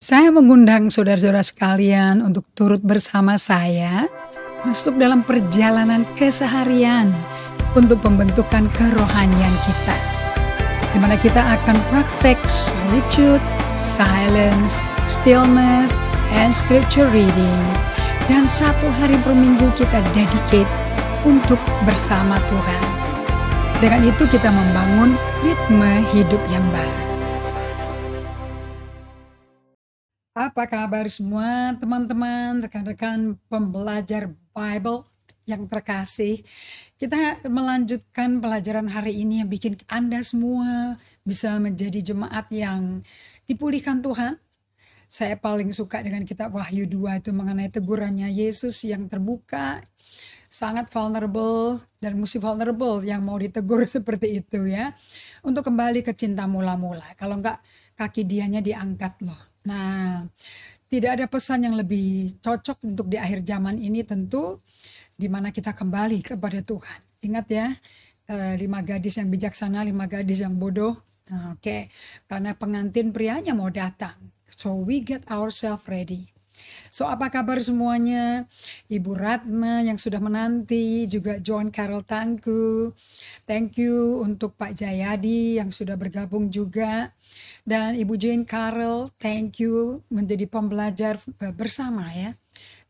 Saya mengundang saudara-saudara sekalian untuk turut bersama saya masuk dalam perjalanan keseharian untuk pembentukan kerohanian kita. Di mana kita akan praktek solitude, silence, stillness, and scripture reading. Dan satu hari per minggu kita dedicate untuk bersama Tuhan. Dengan itu kita membangun ritme hidup yang baru. Apa kabar semua teman-teman, rekan-rekan pembelajar Bible yang terkasih. Kita melanjutkan pelajaran hari ini yang bikin Anda semua bisa menjadi jemaat yang dipulihkan Tuhan. Saya paling suka dengan kitab Wahyu 2 itu mengenai tegurannya Yesus yang terbuka, sangat vulnerable dan mesti vulnerable yang mau ditegur seperti itu ya. Untuk kembali ke cinta mula-mula. Kalau enggak kaki dianya diangkat loh Nah, tidak ada pesan yang lebih cocok untuk di akhir zaman ini tentu di mana kita kembali kepada Tuhan. Ingat ya, eh, lima gadis yang bijaksana, lima gadis yang bodoh. Nah, Oke, okay. karena pengantin prianya mau datang. So we get ourselves ready. So apa kabar semuanya? Ibu Ratna yang sudah menanti, juga John Carol Tangku. Thank you untuk Pak Jayadi yang sudah bergabung juga dan Ibu Jane Carroll, thank you menjadi pembelajar eh, bersama ya.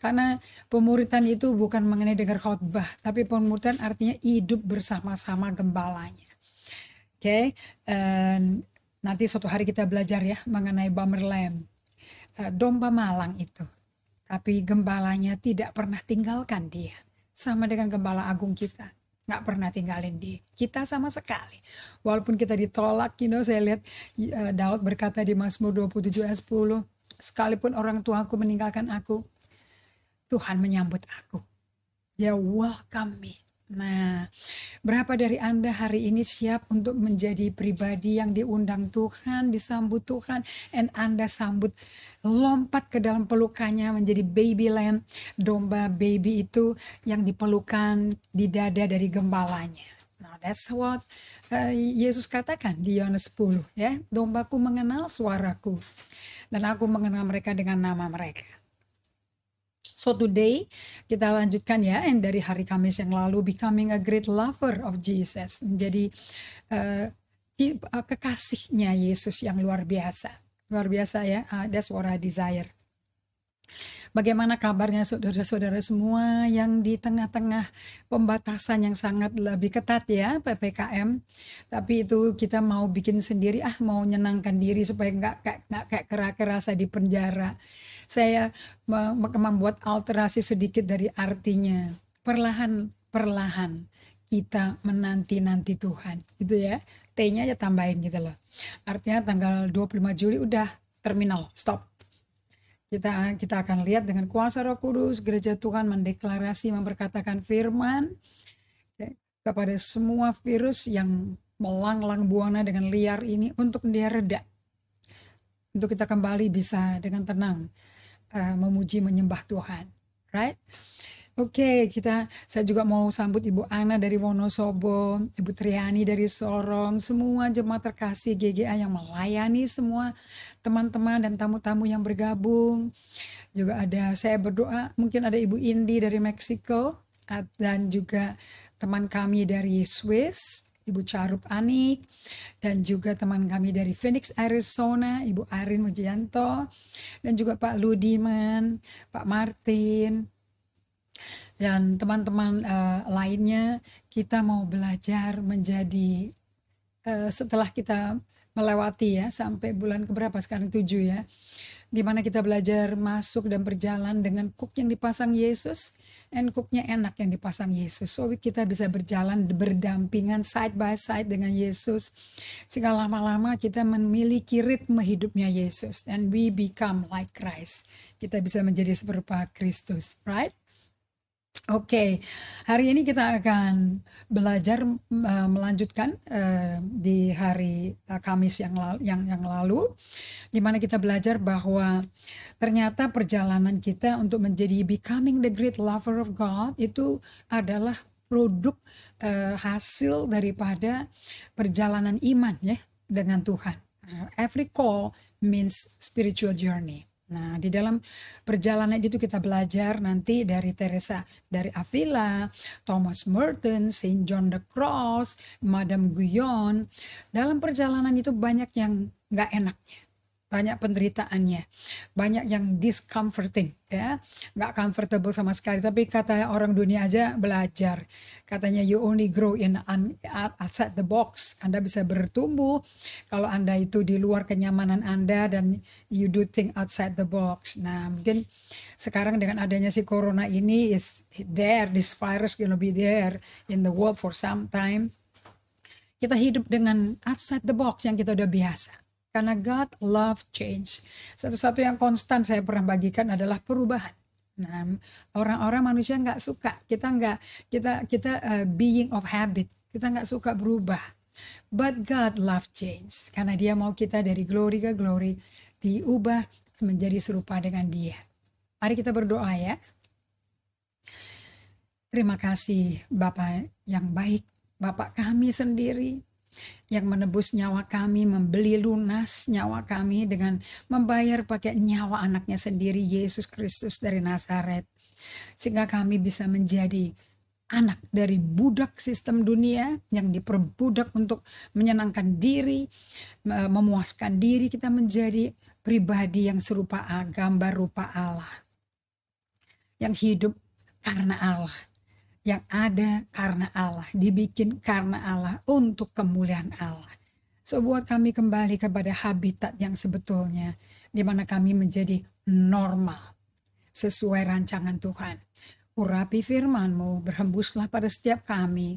Karena pemuritan itu bukan mengenai dengar khotbah, tapi pemuritan artinya hidup bersama-sama gembalanya. Oke, okay? nanti suatu hari kita belajar ya mengenai Bummer Lamb, eh, domba malang itu. Tapi gembalanya tidak pernah tinggalkan dia, sama dengan gembala agung kita nggak pernah tinggalin dia. kita sama sekali. Walaupun kita ditolak, you know, saya lihat eh, Daud berkata di Mazmur 27 ayat 10, sekalipun orang tuaku meninggalkan aku, Tuhan menyambut aku. Dia welcome me. Nah, berapa dari Anda hari ini siap untuk menjadi pribadi yang diundang Tuhan, disambut Tuhan, dan Anda sambut lompat ke dalam pelukannya menjadi baby lamb, domba baby itu yang dipelukan di dada dari gembalanya. Nah, that's what uh, Yesus katakan di Yohanes 10 ya, dombaku mengenal suaraku dan aku mengenal mereka dengan nama mereka. So today kita lanjutkan ya and dari hari Kamis yang lalu becoming a great lover of Jesus menjadi uh, kekasihnya Yesus yang luar biasa. Luar biasa ya. Uh, that's what I desire. Bagaimana kabarnya saudara-saudara semua yang di tengah-tengah pembatasan yang sangat lebih ketat ya PPKM. Tapi itu kita mau bikin sendiri ah mau nyenangkan diri supaya nggak kayak nggak kayak kerasa di penjara saya membuat alterasi sedikit dari artinya. Perlahan perlahan kita menanti-nanti Tuhan gitu ya T-nya aja tambahin gitu loh artinya tanggal 25 Juli udah terminal stop kita kita akan lihat dengan kuasa roh kudus gereja Tuhan mendeklarasi memperkatakan firman ya, kepada semua virus yang melanglang buana dengan liar ini untuk dia reda untuk kita kembali bisa dengan tenang uh, memuji menyembah Tuhan, right? Oke, okay, kita saya juga mau sambut Ibu Ana dari Wonosobo, Ibu Triani dari Sorong, semua jemaat terkasih GGA yang melayani semua teman-teman dan tamu-tamu yang bergabung. Juga ada saya berdoa mungkin ada Ibu Indi dari Meksiko dan juga teman kami dari Swiss Ibu Carup Anik, dan juga teman kami dari Phoenix, Arizona, Ibu Arin Mujianto, dan juga Pak Ludiman, Pak Martin, dan teman-teman uh, lainnya. Kita mau belajar menjadi uh, setelah kita melewati ya sampai bulan keberapa sekarang tujuh ya di mana kita belajar masuk dan berjalan dengan kuk yang dipasang Yesus and kuknya enak yang dipasang Yesus. So kita bisa berjalan berdampingan side by side dengan Yesus. Sehingga lama-lama kita memiliki ritme hidupnya Yesus and we become like Christ. Kita bisa menjadi seperti Kristus, right? Oke, hari ini kita akan belajar uh, melanjutkan uh, di hari uh, Kamis yang lalu, yang yang lalu, di mana kita belajar bahwa ternyata perjalanan kita untuk menjadi becoming the great lover of God itu adalah produk uh, hasil daripada perjalanan iman ya dengan Tuhan. Nah, every call means spiritual journey. Nah, di dalam perjalanan itu kita belajar nanti dari Teresa dari Avila, Thomas Merton, Saint John the Cross, Madame Guyon. Dalam perjalanan itu banyak yang nggak enaknya banyak penderitaannya, banyak yang discomforting, ya, nggak comfortable sama sekali. Tapi kata orang dunia aja belajar, katanya you only grow in un, outside the box. Anda bisa bertumbuh kalau anda itu di luar kenyamanan anda dan you do think outside the box. Nah, mungkin sekarang dengan adanya si corona ini is there, this virus gonna be there in the world for some time. Kita hidup dengan outside the box yang kita udah biasa karena God love change. Satu-satu yang konstan saya pernah bagikan adalah perubahan. Nah, orang-orang manusia nggak suka. Kita nggak kita kita uh, being of habit. Kita nggak suka berubah. But God love change. Karena Dia mau kita dari glory ke glory diubah menjadi serupa dengan Dia. Mari kita berdoa ya. Terima kasih Bapak yang baik, Bapak kami sendiri, yang menebus nyawa kami, membeli lunas nyawa kami dengan membayar pakai nyawa anaknya sendiri Yesus Kristus dari Nazaret. Sehingga kami bisa menjadi anak dari budak sistem dunia yang diperbudak untuk menyenangkan diri, memuaskan diri, kita menjadi pribadi yang serupa ah, gambar rupa Allah. Yang hidup karena Allah yang ada karena Allah, dibikin karena Allah untuk kemuliaan Allah. So buat kami kembali kepada habitat yang sebetulnya di mana kami menjadi normal sesuai rancangan Tuhan. Urapi FirmanMu, berhembuslah pada setiap kami,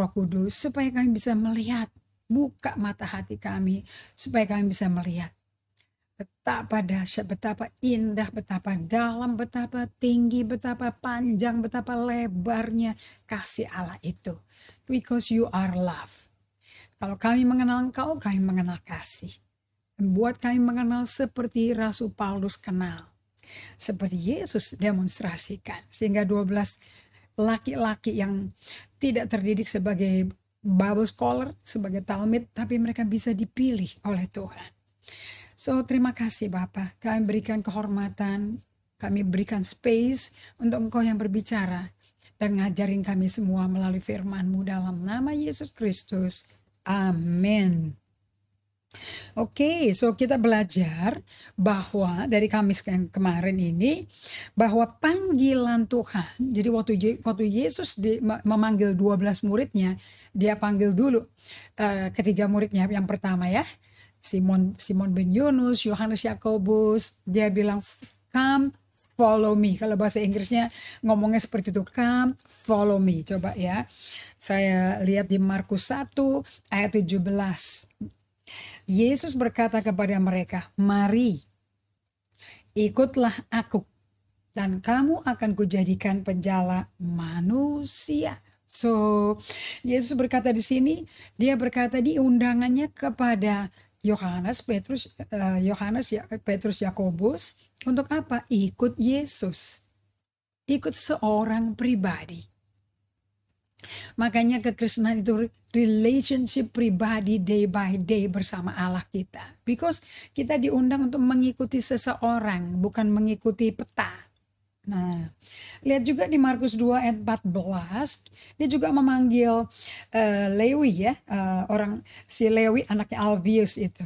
Roh Kudus, supaya kami bisa melihat, buka mata hati kami, supaya kami bisa melihat betapa dahsyat, betapa indah, betapa dalam, betapa tinggi, betapa panjang, betapa lebarnya kasih Allah itu. Because you are love. Kalau kami mengenal engkau, kami mengenal kasih. Buat kami mengenal seperti Rasul Paulus kenal. Seperti Yesus demonstrasikan. Sehingga 12 laki-laki yang tidak terdidik sebagai Bible scholar, sebagai Talmud, tapi mereka bisa dipilih oleh Tuhan. So terima kasih Bapak, kami berikan kehormatan, kami berikan space untuk Engkau yang berbicara dan ngajarin kami semua melalui firman-Mu dalam nama Yesus Kristus. Amin. Oke, okay, so kita belajar bahwa dari Kamis yang kemarin ini bahwa panggilan Tuhan. Jadi waktu waktu Yesus di, memanggil 12 muridnya, dia panggil dulu uh, ketiga muridnya yang pertama ya. Simon Simon ben Yunus, Yohanes Yakobus, dia bilang come follow me. Kalau bahasa Inggrisnya ngomongnya seperti itu, come follow me. Coba ya. Saya lihat di Markus 1 ayat 17. Yesus berkata kepada mereka, "Mari ikutlah aku dan kamu akan kujadikan penjala manusia." So, Yesus berkata di sini, dia berkata di undangannya kepada Yohanes, Petrus, eh, Yohanes, uh, Petrus, Yakobus untuk apa? Ikut Yesus, ikut seorang pribadi. Makanya kekristenan itu relationship pribadi day by day bersama Allah kita. Because kita diundang untuk mengikuti seseorang, bukan mengikuti peta. Nah, lihat juga di Markus 2 ayat 14, dia juga memanggil uh, Lewi ya, uh, orang si Lewi anaknya Alvius itu.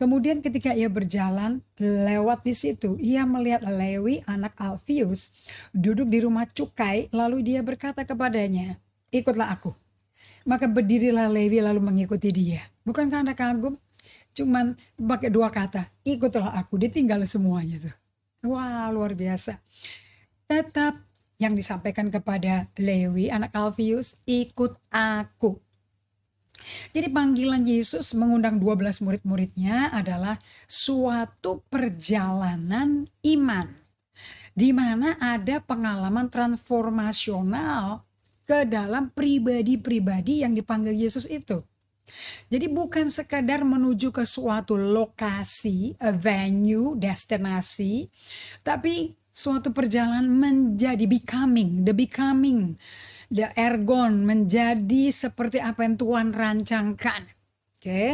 Kemudian ketika ia berjalan lewat di situ, ia melihat Lewi anak Alvius duduk di rumah cukai, lalu dia berkata kepadanya, "Ikutlah aku." Maka berdirilah Lewi lalu mengikuti dia. Bukankah Anda kagum? Cuman pakai dua kata, "Ikutlah aku." Dia tinggal semuanya tuh. Wah, luar biasa. Tetap yang disampaikan kepada Lewi, anak Alfius, ikut aku. Jadi panggilan Yesus mengundang 12 murid-muridnya adalah suatu perjalanan iman. Di mana ada pengalaman transformasional ke dalam pribadi-pribadi yang dipanggil Yesus itu. Jadi bukan sekadar menuju ke suatu lokasi, a venue, destinasi, tapi suatu perjalanan menjadi becoming, the becoming, the ergon menjadi seperti apa yang Tuhan rancangkan. Oke. Okay?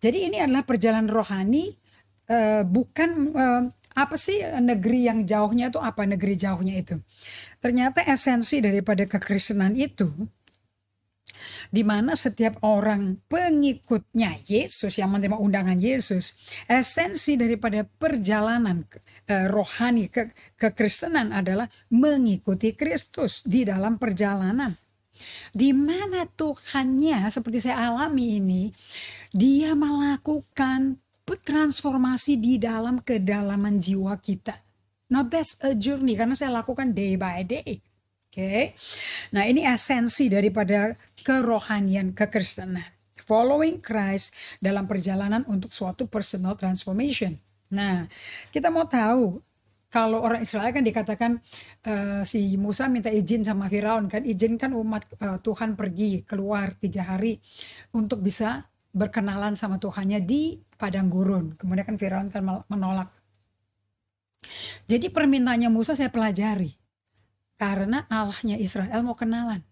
Jadi ini adalah perjalanan rohani uh, bukan uh, apa sih negeri yang jauhnya itu apa negeri jauhnya itu? Ternyata esensi daripada kekristenan itu di mana setiap orang pengikutnya Yesus yang menerima undangan Yesus, esensi daripada perjalanan eh, rohani ke kekristenan adalah mengikuti Kristus di dalam perjalanan. Di mana Tuhannya seperti saya alami ini, dia melakukan transformasi di dalam kedalaman jiwa kita. Now that's a journey karena saya lakukan day by day Oke. Okay. Nah, ini esensi daripada kerohanian kekristenan. Following Christ dalam perjalanan untuk suatu personal transformation. Nah, kita mau tahu kalau orang Israel kan dikatakan uh, si Musa minta izin sama Firaun kan izinkan umat uh, Tuhan pergi keluar tiga hari untuk bisa berkenalan sama Tuhannya di padang gurun. Kemudian kan Firaun kan menolak. Jadi permintaannya Musa saya pelajari karena Allahnya Israel mau kenalan.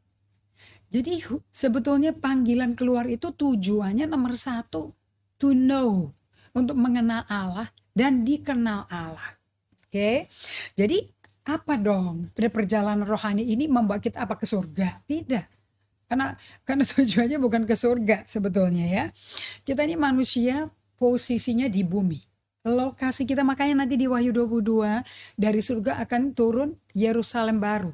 Jadi sebetulnya panggilan keluar itu tujuannya nomor satu. To know. Untuk mengenal Allah dan dikenal Allah. Oke. Okay? Jadi apa dong pada perjalanan rohani ini membawa kita apa ke surga? Tidak. Karena karena tujuannya bukan ke surga sebetulnya ya. Kita ini manusia posisinya di bumi lokasi kita makanya nanti di Wahyu 22 dari surga akan turun Yerusalem baru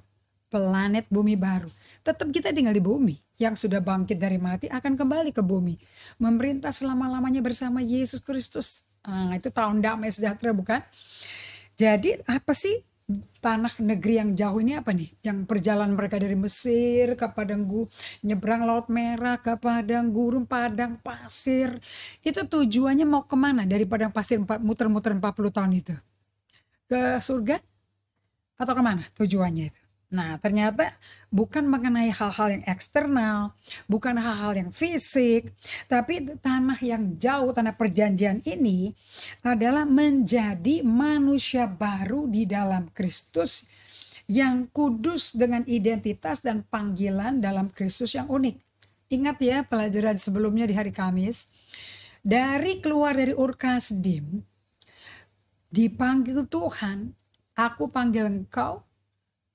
planet bumi baru tetap kita tinggal di bumi yang sudah bangkit dari mati akan kembali ke bumi memerintah selama-lamanya bersama Yesus Kristus nah, itu tahun damai sejahtera bukan jadi apa sih tanah negeri yang jauh ini apa nih? Yang perjalanan mereka dari Mesir ke Padang Gu, nyebrang Laut Merah ke Padang Gurun, Padang Pasir. Itu tujuannya mau kemana dari Padang Pasir muter-muter 40 tahun itu? Ke surga? Atau kemana tujuannya itu? Nah, ternyata bukan mengenai hal-hal yang eksternal, bukan hal-hal yang fisik, tapi tanah yang jauh, tanah perjanjian ini adalah menjadi manusia baru di dalam Kristus yang kudus dengan identitas dan panggilan dalam Kristus yang unik. Ingat ya pelajaran sebelumnya di hari Kamis, dari keluar dari Urkasdim, dipanggil Tuhan, aku panggil engkau,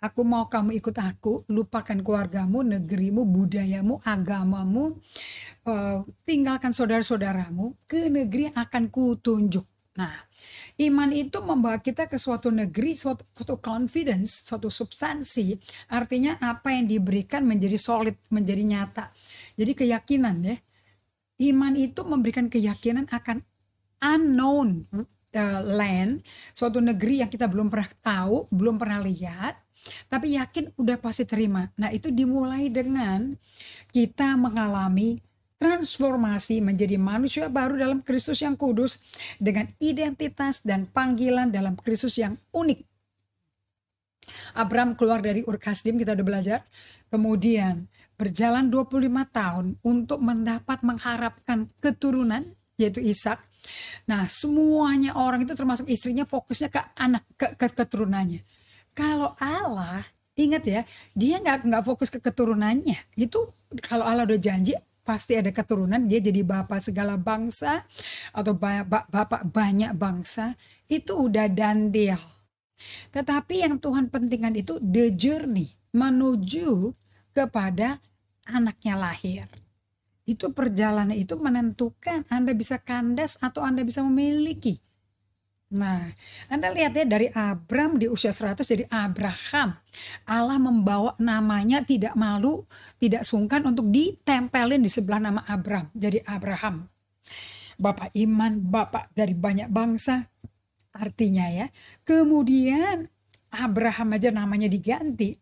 Aku mau kamu ikut aku, lupakan keluargamu, negerimu, budayamu, agamamu, eh, tinggalkan saudara-saudaramu, ke negeri akan kutunjuk. Nah, iman itu membawa kita ke suatu negeri, suatu, suatu confidence, suatu substansi. Artinya apa yang diberikan menjadi solid, menjadi nyata. Jadi keyakinan ya. Iman itu memberikan keyakinan akan unknown uh, land, suatu negeri yang kita belum pernah tahu, belum pernah lihat, tapi yakin udah pasti terima. Nah, itu dimulai dengan kita mengalami transformasi menjadi manusia baru dalam Kristus yang kudus dengan identitas dan panggilan dalam Kristus yang unik. Abraham keluar dari Ur Kasdim kita udah belajar. Kemudian berjalan 25 tahun untuk mendapat mengharapkan keturunan yaitu Ishak. Nah, semuanya orang itu termasuk istrinya fokusnya ke anak ke, ke keturunannya. Kalau Allah ingat ya, dia nggak nggak fokus ke keturunannya. Itu kalau Allah udah janji pasti ada keturunan, dia jadi bapak segala bangsa atau bapak, bapak banyak bangsa, itu udah dandel. Tetapi yang Tuhan pentingkan itu the journey menuju kepada anaknya lahir. Itu perjalanan itu menentukan Anda bisa kandas atau Anda bisa memiliki Nah, Anda lihat ya dari Abram di usia 100 jadi Abraham. Allah membawa namanya tidak malu, tidak sungkan untuk ditempelin di sebelah nama Abram. Jadi Abraham. Bapak iman, bapak dari banyak bangsa. Artinya ya. Kemudian Abraham aja namanya diganti.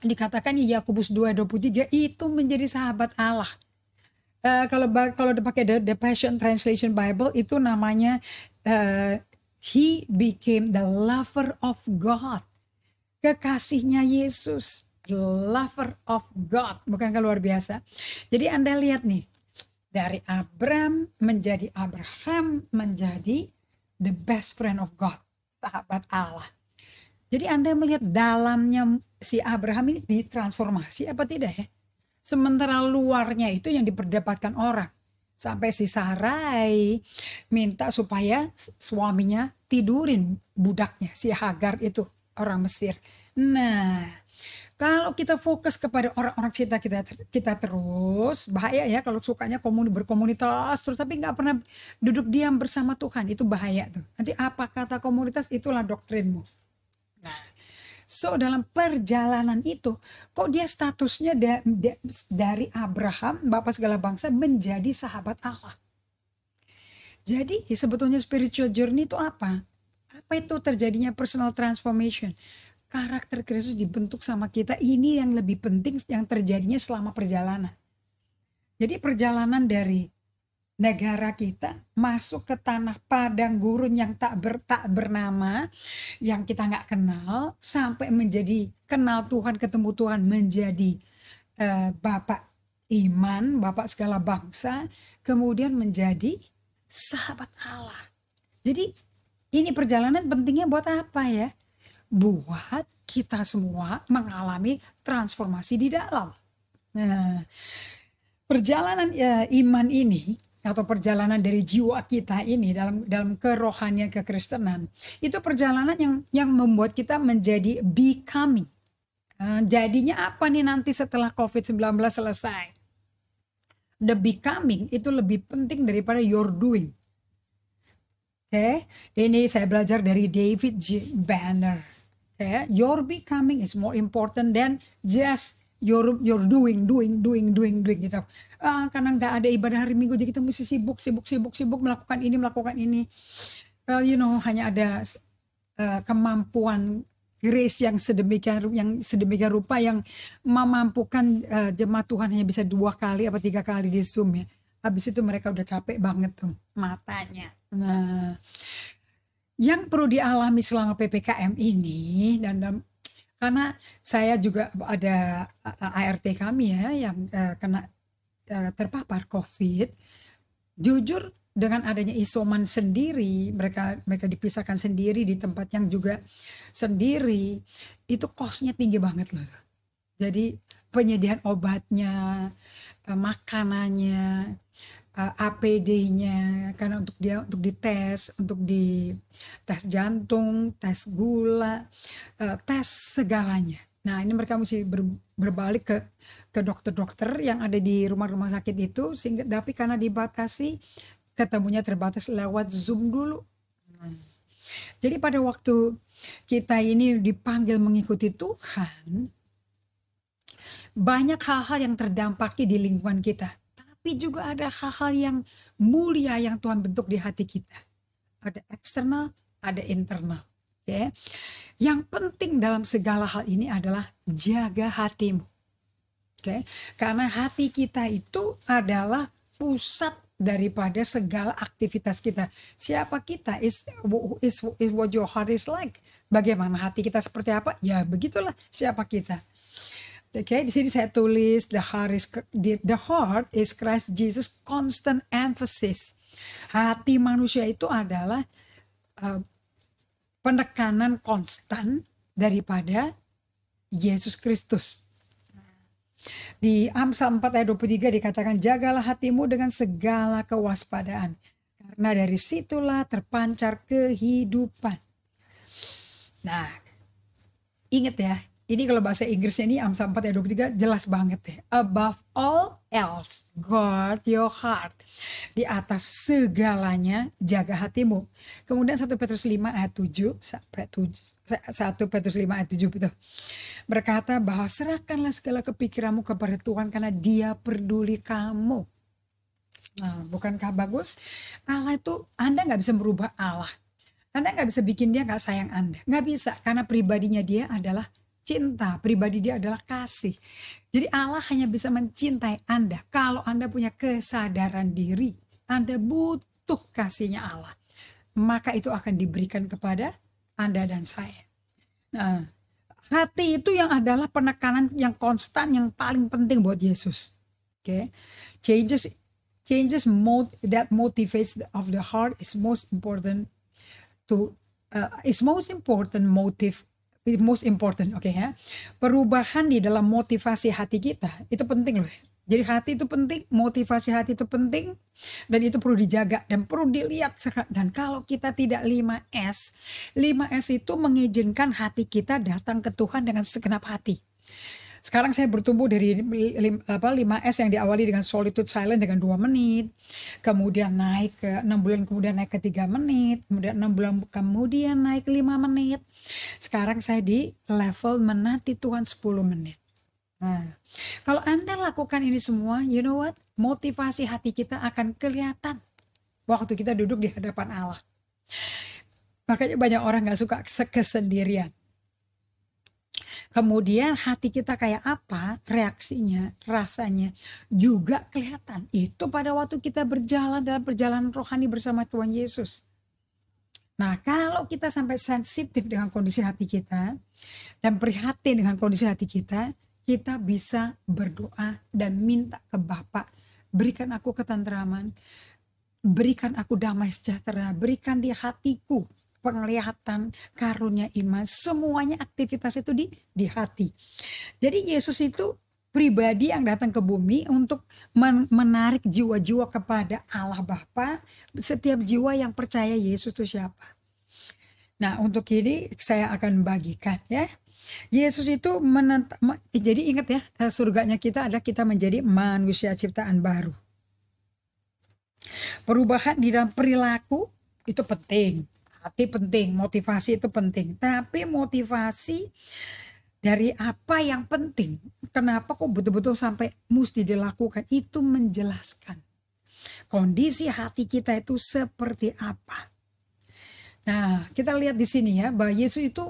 Dikatakan Yakobus 2:23 itu menjadi sahabat Allah. Uh, kalau kalau dipakai the, the Passion Translation Bible itu namanya uh, He became the lover of God. Kekasihnya Yesus, the lover of God. Bukankah luar biasa? Jadi Anda lihat nih, dari Abram menjadi Abraham menjadi the best friend of God, sahabat Allah. Jadi Anda melihat dalamnya si Abraham ini ditransformasi apa tidak ya? Sementara luarnya itu yang diperdapatkan orang sampai si Sarai minta supaya suaminya tidurin budaknya si Hagar itu orang Mesir. Nah, kalau kita fokus kepada orang-orang cinta kita kita terus bahaya ya kalau sukanya komuni, berkomunitas terus tapi nggak pernah duduk diam bersama Tuhan itu bahaya tuh. Nanti apa kata komunitas itulah doktrinmu. Nah, So dalam perjalanan itu, kok dia statusnya dari Abraham, bapak segala bangsa, menjadi sahabat Allah. Jadi sebetulnya spiritual journey itu apa? Apa itu terjadinya personal transformation? Karakter Kristus dibentuk sama kita, ini yang lebih penting yang terjadinya selama perjalanan. Jadi perjalanan dari negara kita masuk ke tanah padang gurun yang tak ber, tak bernama yang kita nggak kenal sampai menjadi kenal Tuhan ketemu Tuhan menjadi uh, bapak iman bapak segala bangsa kemudian menjadi sahabat Allah jadi ini perjalanan pentingnya buat apa ya buat kita semua mengalami transformasi di dalam nah perjalanan uh, iman ini atau perjalanan dari jiwa kita ini dalam dalam kerohanian kekristenan itu perjalanan yang yang membuat kita menjadi becoming. Uh, jadinya apa nih nanti setelah COVID-19 selesai? The becoming itu lebih penting daripada your doing. Oke, okay? ini saya belajar dari David G. Banner. Okay? Your becoming is more important than just you're you're doing doing doing doing doing gitu uh, karena nggak ada ibadah hari minggu jadi kita mesti sibuk sibuk sibuk sibuk melakukan ini melakukan ini well you know hanya ada uh, kemampuan grace yang sedemikian yang sedemikian rupa yang memampukan uh, jemaat Tuhan hanya bisa dua kali apa tiga kali di Zoom ya. Habis itu mereka udah capek banget tuh matanya. Nah, yang perlu dialami selama PPKM ini dan karena saya juga ada eh, eh, ART kami ya yang uh, kena uh, terpapar COVID jujur dengan adanya isoman sendiri mereka mereka dipisahkan sendiri di tempat yang juga sendiri itu kosnya tinggi banget loh jadi penyediaan obatnya makanannya uh, eh, APD-nya karena untuk dia untuk dites untuk di tes jantung tes gula uh, tes segalanya nah ini mereka mesti ber, berbalik ke ke dokter-dokter yang ada di rumah-rumah sakit itu sehingga tapi karena dibatasi ketemunya terbatas lewat zoom dulu jadi pada waktu kita ini dipanggil mengikuti Tuhan banyak hal-hal yang terdampaki di lingkungan kita tapi juga ada hal-hal yang mulia yang Tuhan bentuk di hati kita. Ada eksternal, ada internal. Ya. Yang penting dalam segala hal ini adalah jaga hatimu. Oke, karena hati kita itu adalah pusat daripada segala aktivitas kita. Siapa kita is is is what your heart is like. Bagaimana hati kita seperti apa? Ya begitulah siapa kita. Oke, okay, di sini saya tulis the heart is the heart is Christ Jesus constant emphasis. Hati manusia itu adalah uh, penekanan konstan daripada Yesus Kristus. Di Amsal 4 ayat 23 dikatakan jagalah hatimu dengan segala kewaspadaan karena dari situlah terpancar kehidupan. Nah, ingat ya, ini kalau bahasa Inggrisnya ini Amsal 4 ayat 23 jelas banget deh. Above all else, guard your heart. Di atas segalanya jaga hatimu. Kemudian 1 Petrus 5 ayat 7, 1 Petrus 5 ayat 7 itu berkata bahwa serahkanlah segala kepikiranmu kepada Tuhan karena dia peduli kamu. Nah, bukankah bagus? Allah itu Anda nggak bisa merubah Allah. Anda nggak bisa bikin dia nggak sayang Anda. Nggak bisa, karena pribadinya dia adalah cinta, pribadi dia adalah kasih. Jadi Allah hanya bisa mencintai Anda kalau Anda punya kesadaran diri. Anda butuh kasihnya Allah. Maka itu akan diberikan kepada Anda dan saya. Nah, hati itu yang adalah penekanan yang konstan yang paling penting buat Yesus. Oke. Okay? Changes changes mode that motivates of the heart is most important to uh, is most important motive most important, oke okay, ya. Perubahan di dalam motivasi hati kita itu penting loh. Jadi hati itu penting, motivasi hati itu penting, dan itu perlu dijaga dan perlu dilihat. Dan kalau kita tidak 5S, 5S itu mengizinkan hati kita datang ke Tuhan dengan segenap hati. Sekarang saya bertumbuh dari 5S yang diawali dengan solitude silent dengan 2 menit, kemudian naik ke 6 bulan kemudian naik ke 3 menit, kemudian 6 bulan kemudian naik 5 menit. Sekarang saya di level menanti Tuhan 10 menit. Nah, kalau Anda lakukan ini semua, you know what? Motivasi hati kita akan kelihatan waktu kita duduk di hadapan Allah. Makanya banyak orang nggak suka kesendirian. Kemudian hati kita kayak apa, reaksinya, rasanya juga kelihatan. Itu pada waktu kita berjalan dalam perjalanan rohani bersama Tuhan Yesus. Nah, kalau kita sampai sensitif dengan kondisi hati kita dan prihatin dengan kondisi hati kita, kita bisa berdoa dan minta ke Bapak, berikan aku ketentraman, berikan aku damai sejahtera, berikan di hatiku penglihatan, karunia iman, semuanya aktivitas itu di di hati. Jadi Yesus itu pribadi yang datang ke bumi untuk menarik jiwa-jiwa kepada Allah Bapa. Setiap jiwa yang percaya Yesus itu siapa? Nah, untuk ini saya akan bagikan ya. Yesus itu menentang, jadi ingat ya, eh, surganya kita adalah kita menjadi manusia ciptaan baru. Perubahan di dalam perilaku itu penting hati penting, motivasi itu penting. Tapi motivasi dari apa yang penting, kenapa kok betul-betul sampai mesti dilakukan, itu menjelaskan kondisi hati kita itu seperti apa. Nah, kita lihat di sini ya, bahwa Yesus itu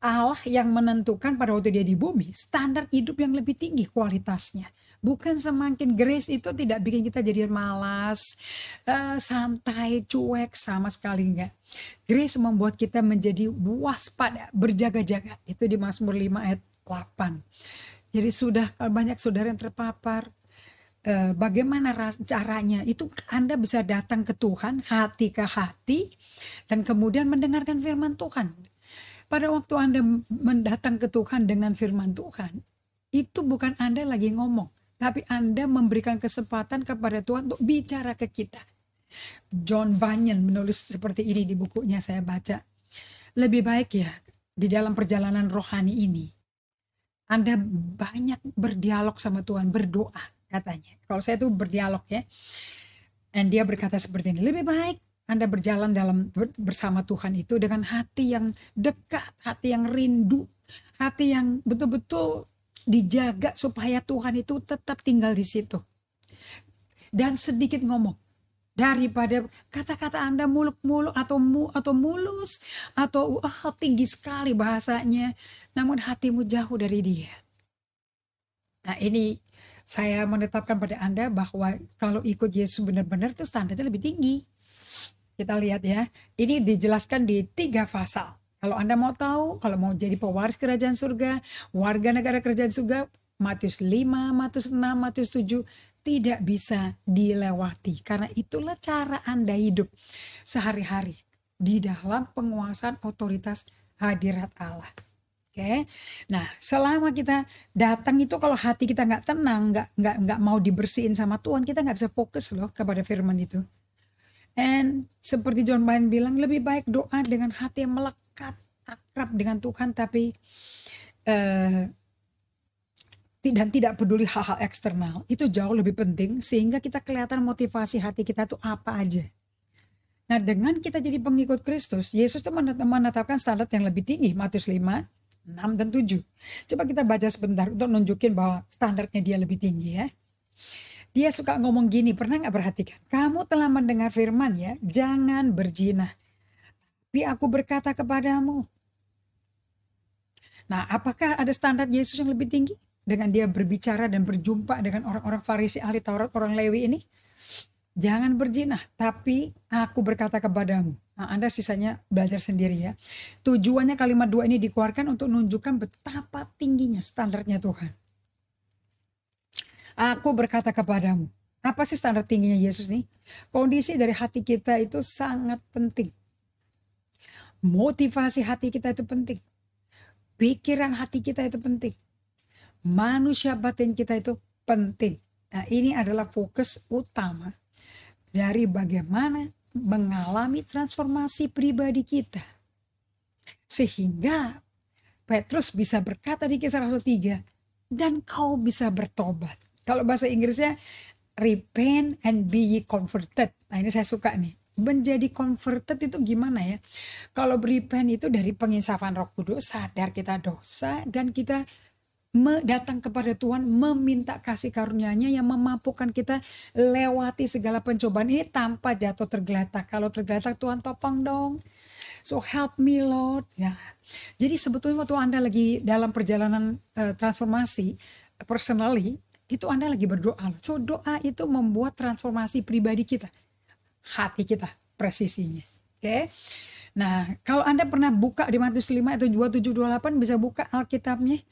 Allah yang menentukan pada waktu dia di bumi standar hidup yang lebih tinggi kualitasnya. Bukan semakin grace itu tidak bikin kita jadi malas, uh, santai, cuek sama sekali enggak. Grace membuat kita menjadi waspada, berjaga-jaga. Itu di Mazmur 5 ayat 8. Jadi sudah banyak saudara yang terpapar, eh, bagaimana caranya itu Anda bisa datang ke Tuhan hati ke hati dan kemudian mendengarkan firman Tuhan. Pada waktu Anda mendatang ke Tuhan dengan firman Tuhan, itu bukan Anda lagi ngomong tapi Anda memberikan kesempatan kepada Tuhan untuk bicara ke kita. John Bunyan menulis seperti ini di bukunya saya baca. Lebih baik ya di dalam perjalanan rohani ini Anda banyak berdialog sama Tuhan, berdoa katanya. Kalau saya tuh berdialog ya. Dan dia berkata seperti ini, lebih baik Anda berjalan dalam bersama Tuhan itu dengan hati yang dekat, hati yang rindu, hati yang betul-betul dijaga supaya Tuhan itu tetap tinggal di situ. Dan sedikit ngomong daripada kata-kata Anda muluk-muluk atau mu, atau mulus atau oh, tinggi sekali bahasanya namun hatimu jauh dari dia. Nah, ini saya menetapkan pada Anda bahwa kalau ikut Yesus benar-benar itu standarnya lebih tinggi. Kita lihat ya, ini dijelaskan di tiga pasal. Kalau Anda mau tahu, kalau mau jadi pewaris kerajaan surga, warga negara kerajaan surga, Matius 5, Matius 6, Matius 7 tidak bisa dilewati. Karena itulah cara Anda hidup sehari-hari di dalam penguasaan otoritas hadirat Allah. Oke, nah selama kita datang itu kalau hati kita nggak tenang, nggak nggak nggak mau dibersihin sama Tuhan, kita nggak bisa fokus loh kepada Firman itu. And seperti John Bain bilang, lebih baik doa dengan hati yang melek dekat akrab dengan Tuhan tapi uh, eh, dan tidak peduli hal-hal eksternal itu jauh lebih penting sehingga kita kelihatan motivasi hati kita tuh apa aja. Nah dengan kita jadi pengikut Kristus, Yesus itu menetapkan standar yang lebih tinggi Matius 5, 6 dan 7. Coba kita baca sebentar untuk nunjukin bahwa standarnya dia lebih tinggi ya. Dia suka ngomong gini, pernah nggak perhatikan? Kamu telah mendengar firman ya, jangan berjinah tetapi aku berkata kepadamu. Nah, apakah ada standar Yesus yang lebih tinggi? Dengan dia berbicara dan berjumpa dengan orang-orang Farisi, ahli Taurat, orang Lewi ini. Jangan berjinah, tapi aku berkata kepadamu. Nah, Anda sisanya belajar sendiri ya. Tujuannya kalimat dua ini dikeluarkan untuk menunjukkan betapa tingginya standarnya Tuhan. Aku berkata kepadamu, apa sih standar tingginya Yesus nih? Kondisi dari hati kita itu sangat penting. Motivasi hati kita itu penting. Pikiran hati kita itu penting. Manusia batin kita itu penting. Nah, ini adalah fokus utama dari bagaimana mengalami transformasi pribadi kita. Sehingga Petrus bisa berkata di kisah Rasul 3, dan kau bisa bertobat. Kalau bahasa Inggrisnya, repent and be converted. Nah ini saya suka nih menjadi converted itu gimana ya? Kalau repent itu dari penginsafan Roh Kudus, sadar kita dosa dan kita datang kepada Tuhan meminta kasih karunia-Nya yang memampukan kita lewati segala pencobaan ini tanpa jatuh tergeletak. Kalau tergeletak Tuhan topang dong. So help me Lord. Nah, jadi sebetulnya waktu Anda lagi dalam perjalanan uh, transformasi personally itu Anda lagi berdoa. So doa itu membuat transformasi pribadi kita hati kita presisinya. Oke. Okay? Nah, kalau Anda pernah buka di Matius 5 atau 2728 bisa buka Alkitabnya.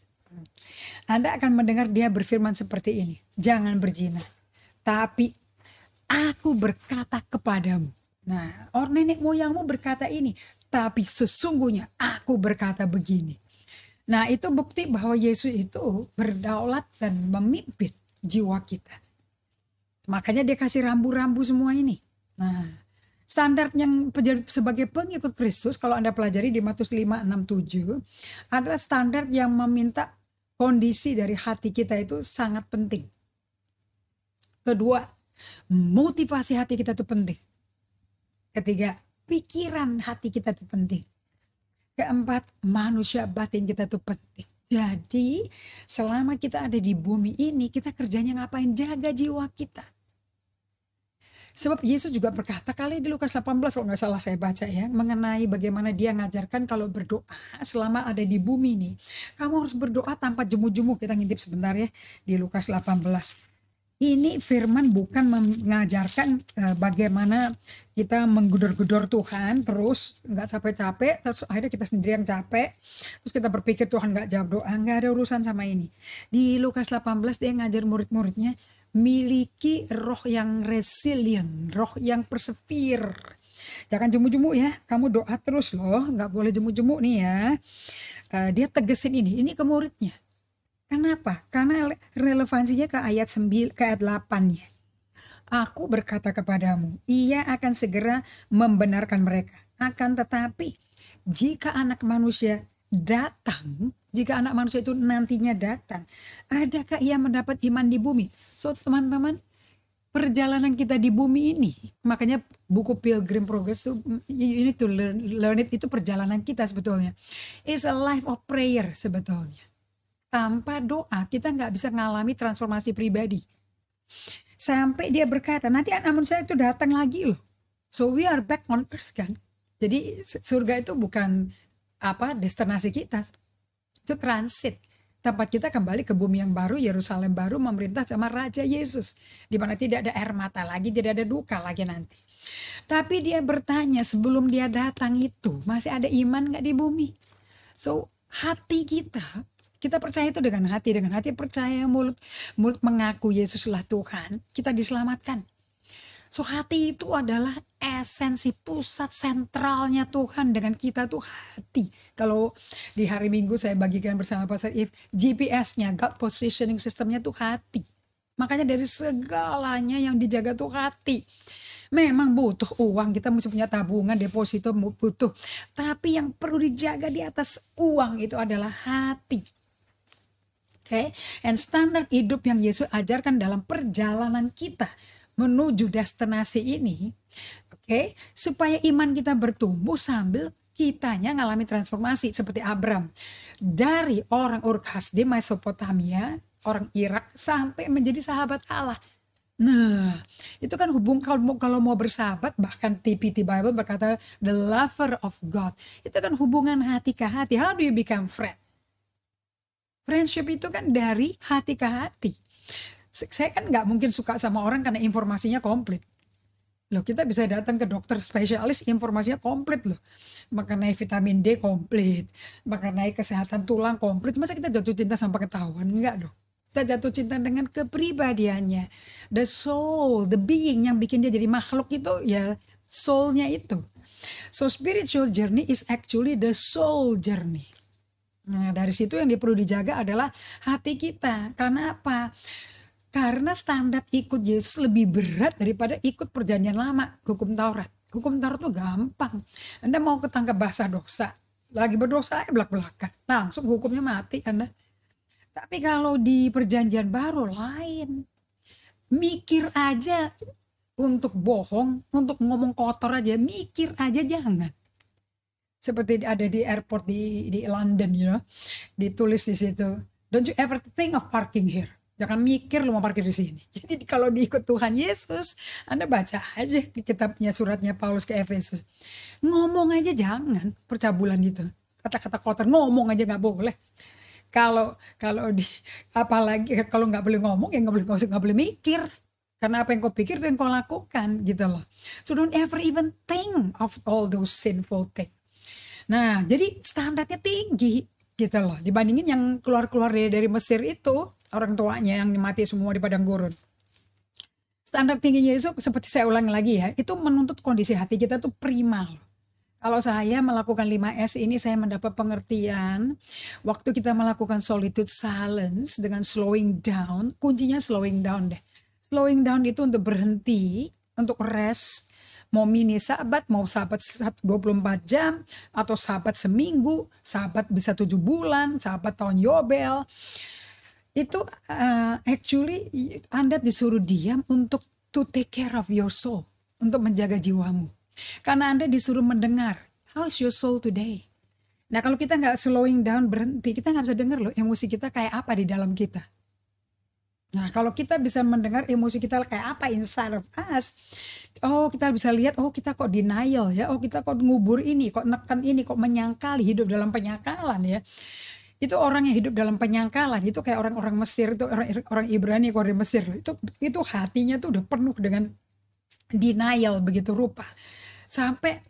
Anda akan mendengar dia berfirman seperti ini. Jangan berzina. Tapi aku berkata kepadamu. Nah, orang nenek moyangmu berkata ini, tapi sesungguhnya aku berkata begini. Nah, itu bukti bahwa Yesus itu berdaulat dan memimpin jiwa kita. Makanya dia kasih rambu-rambu semua ini. Nah, standar yang sebagai pengikut Kristus kalau Anda pelajari di Matius 567 adalah standar yang meminta kondisi dari hati kita itu sangat penting. Kedua, motivasi hati kita itu penting. Ketiga, pikiran hati kita itu penting. Keempat, manusia batin kita itu penting. Jadi, selama kita ada di bumi ini, kita kerjanya ngapain? Jaga jiwa kita Sebab Yesus juga berkata kali di Lukas 18 kalau nggak salah saya baca ya mengenai bagaimana dia ngajarkan kalau berdoa selama ada di bumi nih. Kamu harus berdoa tanpa jemu-jemu. Kita ngintip sebentar ya di Lukas 18 ini firman bukan mengajarkan eh, bagaimana kita menggedor-gedor Tuhan terus nggak capek-capek terus akhirnya kita sendiri yang capek terus kita berpikir Tuhan nggak jawab doa nggak ada urusan sama ini di Lukas 18 dia ngajar murid-muridnya miliki roh yang resilient, roh yang persevir. Jangan jemu-jemu ya, kamu doa terus loh, nggak boleh jemu-jemu nih ya. Eh, dia tegesin ini, ini ke muridnya. Kenapa? Karena relevansinya ke ayat 9, ke ayat 8 ya. Aku berkata kepadamu, ia akan segera membenarkan mereka. Akan tetapi, jika anak manusia datang jika anak manusia itu nantinya datang. Adakah ia mendapat iman di bumi? So teman-teman, perjalanan kita di bumi ini, makanya buku Pilgrim Progress itu, you need to learn, learn it, itu perjalanan kita sebetulnya. It's a life of prayer sebetulnya. Tanpa doa kita nggak bisa mengalami transformasi pribadi. Sampai dia berkata, nanti anak manusia itu datang lagi loh. So we are back on earth kan. Jadi surga itu bukan apa destinasi kita, itu transit tempat kita kembali ke bumi yang baru, Yerusalem baru, memerintah sama Raja Yesus. Di mana tidak ada air mata lagi, tidak ada duka lagi nanti. Tapi dia bertanya sebelum dia datang itu, masih ada iman gak di bumi? So, hati kita, kita percaya itu dengan hati, dengan hati percaya mulut, mulut mengaku Yesuslah Tuhan, kita diselamatkan. So hati itu adalah esensi pusat sentralnya Tuhan dengan kita tuh hati. Kalau di hari Minggu saya bagikan bersama Pastor If GPS-nya, God positioning sistemnya tuh hati. Makanya dari segalanya yang dijaga tuh hati. Memang butuh uang, kita mesti punya tabungan, deposito butuh. Tapi yang perlu dijaga di atas uang itu adalah hati. Oke, okay? and standar hidup yang Yesus ajarkan dalam perjalanan kita menuju destinasi ini, oke, okay, supaya iman kita bertumbuh sambil kitanya ngalami transformasi seperti Abram dari orang Urkas di Mesopotamia, orang Irak sampai menjadi sahabat Allah. Nah, itu kan hubung kalau mau, kalau mau bersahabat bahkan TPT Bible berkata the lover of God. Itu kan hubungan hati ke hati. How do you become friend? Friendship itu kan dari hati ke hati saya kan nggak mungkin suka sama orang karena informasinya komplit. Loh kita bisa datang ke dokter spesialis informasinya komplit loh. Mengenai vitamin D komplit, mengenai kesehatan tulang komplit. Masa kita jatuh cinta sampai ketahuan? Enggak dong. Kita jatuh cinta dengan kepribadiannya. The soul, the being yang bikin dia jadi makhluk itu ya soulnya itu. So spiritual journey is actually the soul journey. Nah dari situ yang perlu dijaga adalah hati kita. Karena apa? Karena standar ikut Yesus lebih berat daripada ikut perjanjian lama, hukum Taurat. Hukum Taurat itu gampang. Anda mau ketangkap basah dosa, lagi berdosa ya belak-belakan. Langsung hukumnya mati Anda. Tapi kalau di perjanjian baru lain. Mikir aja untuk bohong, untuk ngomong kotor aja, mikir aja jangan. Seperti ada di airport di di London, you know, ditulis di situ. Don't you ever think of parking here. Jangan mikir lu mau parkir di sini. Jadi kalau diikut Tuhan Yesus, Anda baca aja di kitabnya suratnya Paulus ke Efesus. Ngomong aja jangan percabulan itu. Kata-kata kotor ngomong aja nggak boleh. Kalau kalau di apalagi kalau nggak boleh ngomong ya nggak boleh nggak boleh mikir. Karena apa yang kau pikir itu yang kau lakukan gitu loh. So don't ever even think of all those sinful things. Nah, jadi standarnya tinggi gitu loh. Dibandingin yang keluar-keluar dari Mesir itu, orang tuanya yang mati semua di padang gurun. Standar tinggi Yesus seperti saya ulang lagi ya, itu menuntut kondisi hati kita tuh prima. Kalau saya melakukan 5S ini saya mendapat pengertian waktu kita melakukan solitude silence dengan slowing down, kuncinya slowing down deh. Slowing down itu untuk berhenti, untuk rest, mau mini sahabat, mau sahabat 24 jam, atau sahabat seminggu, sahabat bisa 7 bulan, sahabat tahun Yobel, itu uh, actually Anda disuruh diam untuk to take care of your soul, untuk menjaga jiwamu. Karena Anda disuruh mendengar, how's your soul today? Nah kalau kita nggak slowing down berhenti, kita nggak bisa dengar loh emosi kita kayak apa di dalam kita. Nah kalau kita bisa mendengar emosi kita kayak apa inside of us, oh kita bisa lihat, oh kita kok denial ya, oh kita kok ngubur ini, kok neken ini, kok menyangkali hidup dalam penyakalan ya itu orang yang hidup dalam penyangkalan itu kayak orang-orang Mesir itu orang orang Ibrani korea dari Mesir itu itu hatinya tuh udah penuh dengan denial begitu rupa sampai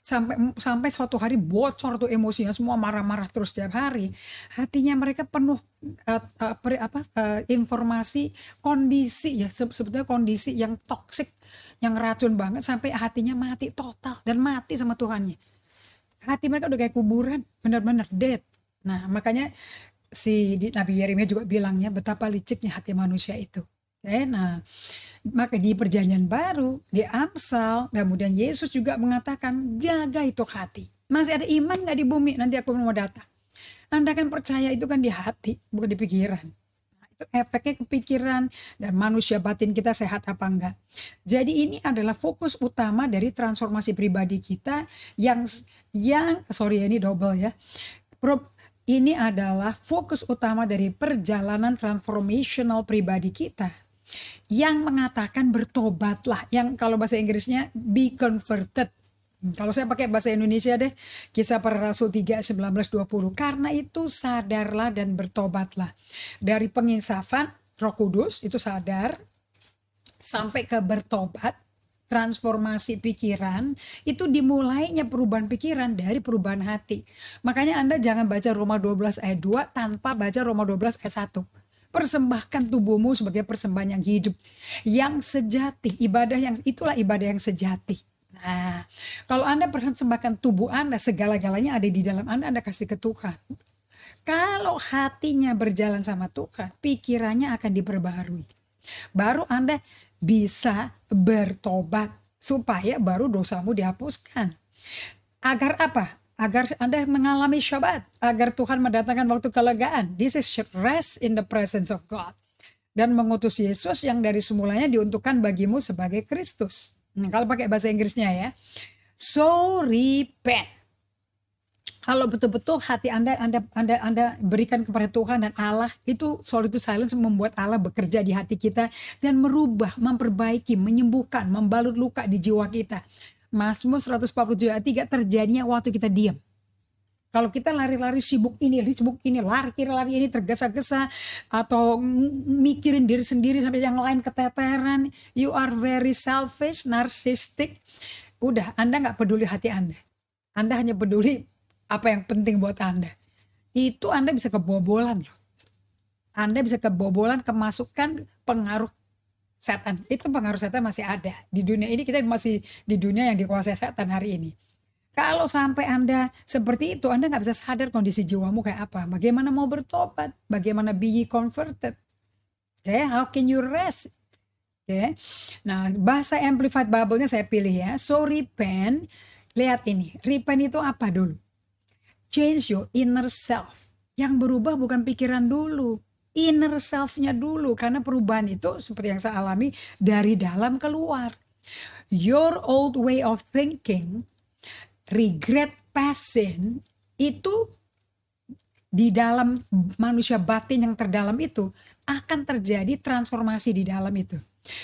sampai sampai suatu hari bocor tuh emosinya semua marah-marah terus setiap hari hatinya mereka penuh uh, uh, per, apa uh, informasi kondisi ya sebetulnya kondisi yang toksik yang racun banget sampai hatinya mati total dan mati sama Tuhannya hati mereka udah kayak kuburan benar-benar dead Nah, makanya si Nabi Yeremia juga bilangnya betapa liciknya hati manusia itu. Oke, eh, nah, maka di perjanjian baru, di Amsal, kemudian Yesus juga mengatakan, jaga itu hati. Masih ada iman nggak di bumi, nanti aku mau datang. Anda kan percaya itu kan di hati, bukan di pikiran. Nah, itu efeknya kepikiran dan manusia batin kita sehat apa enggak. Jadi ini adalah fokus utama dari transformasi pribadi kita yang yang sorry ini double ya. Pro, ini adalah fokus utama dari perjalanan transformational pribadi kita yang mengatakan bertobatlah yang kalau bahasa Inggrisnya be converted kalau saya pakai bahasa Indonesia deh, kisah para rasul 3 20 Karena itu sadarlah dan bertobatlah. Dari penginsafan Roh Kudus itu sadar sampai ke bertobat transformasi pikiran itu dimulainya perubahan pikiran dari perubahan hati. Makanya Anda jangan baca Roma 12 ayat 2 tanpa baca Roma 12 ayat 1 persembahkan tubuhmu sebagai persembahan yang hidup yang sejati ibadah yang itulah ibadah yang sejati nah kalau anda persembahkan tubuh anda segala-galanya ada di dalam anda anda kasih ke Tuhan kalau hatinya berjalan sama Tuhan pikirannya akan diperbarui baru anda bisa bertobat supaya baru dosamu dihapuskan. Agar apa? Agar Anda mengalami syabat, agar Tuhan mendatangkan waktu kelegaan. This is rest in the presence of God. Dan mengutus Yesus yang dari semulanya diuntukkan bagimu sebagai Kristus. Nah, kalau pakai bahasa Inggrisnya ya. So repent kalau betul-betul hati Anda Anda Anda Anda berikan kepada Tuhan dan Allah itu solitude silence membuat Allah bekerja di hati kita dan merubah, memperbaiki, menyembuhkan, membalut luka di jiwa kita. Mazmur 147 ayat 3 terjadinya waktu kita diam. Kalau kita lari-lari sibuk ini, sibuk ini, lari kiri lari ini tergesa-gesa atau mikirin diri sendiri sampai yang lain keteteran, you are very selfish, narcissistic. Udah, Anda nggak peduli hati Anda. Anda hanya peduli apa yang penting buat Anda. Itu Anda bisa kebobolan loh. Anda bisa kebobolan, kemasukan pengaruh setan. Itu pengaruh setan masih ada. Di dunia ini kita masih di dunia yang dikuasai setan hari ini. Kalau sampai Anda seperti itu, Anda nggak bisa sadar kondisi jiwamu kayak apa. Bagaimana mau bertobat? Bagaimana be converted? Okay, how can you rest? Okay. Nah, bahasa amplified bubble-nya saya pilih ya. So repent, lihat ini. Repent itu apa dulu? change your inner self. Yang berubah bukan pikiran dulu, inner self-nya dulu karena perubahan itu seperti yang saya alami dari dalam keluar. Your old way of thinking, regret passing itu di dalam manusia batin yang terdalam itu akan terjadi transformasi di dalam itu.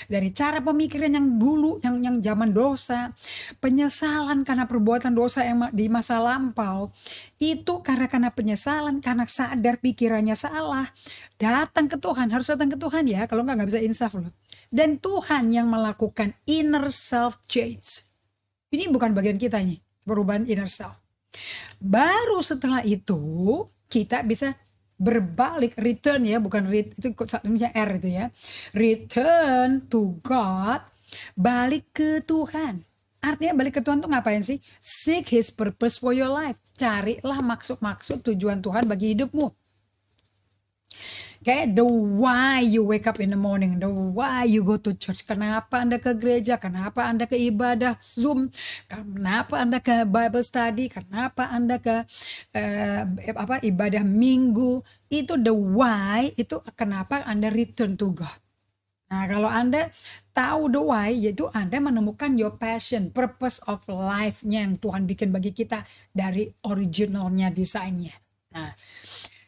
Dari cara pemikiran yang dulu, yang yang zaman dosa, penyesalan karena perbuatan dosa yang di masa lampau, itu karena karena penyesalan, karena sadar pikirannya salah, datang ke Tuhan, harus datang ke Tuhan ya, kalau nggak nggak bisa insaf loh. Dan Tuhan yang melakukan inner self change. Ini bukan bagian kita nih, perubahan inner self. Baru setelah itu kita bisa berbalik return ya bukan read itu misalnya R itu ya return to God balik ke Tuhan artinya balik ke Tuhan tuh ngapain sih seek His purpose for your life carilah maksud-maksud tujuan Tuhan bagi hidupmu Okay, the why you wake up in the morning, the why you go to church. Kenapa Anda ke gereja? Kenapa Anda ke ibadah Zoom? Kenapa Anda ke Bible study? Kenapa Anda ke uh, apa ibadah minggu? Itu the why, itu kenapa Anda return to God. Nah, kalau Anda tahu the why, yaitu Anda menemukan your passion, purpose of life-nya yang Tuhan bikin bagi kita dari originalnya, desainnya. Nah,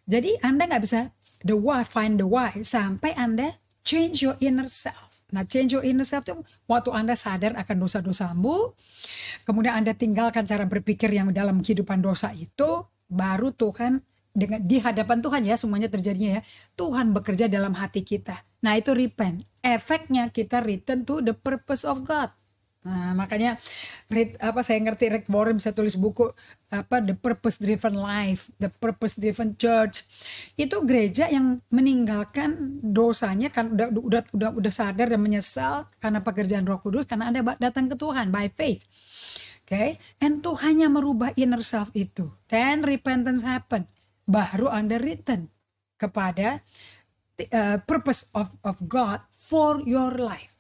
jadi Anda nggak bisa the why, find the why, sampai Anda change your inner self. Nah, change your inner self itu waktu Anda sadar akan dosa-dosamu, kemudian Anda tinggalkan cara berpikir yang dalam kehidupan dosa itu, baru Tuhan dengan di hadapan Tuhan ya semuanya terjadinya ya. Tuhan bekerja dalam hati kita. Nah, itu repent. Efeknya kita return to the purpose of God. Nah, makanya read, apa saya ngerti Rick Warren bisa tulis buku apa The Purpose Driven Life, The Purpose Driven Church. Itu gereja yang meninggalkan dosanya kan udah udah udah, udah sadar dan menyesal karena pekerjaan Roh Kudus karena Anda datang ke Tuhan by faith. Oke, okay? and Tuhan yang merubah inner self itu. Then repentance happen. Baru Anda return kepada the, uh, purpose of of God for your life.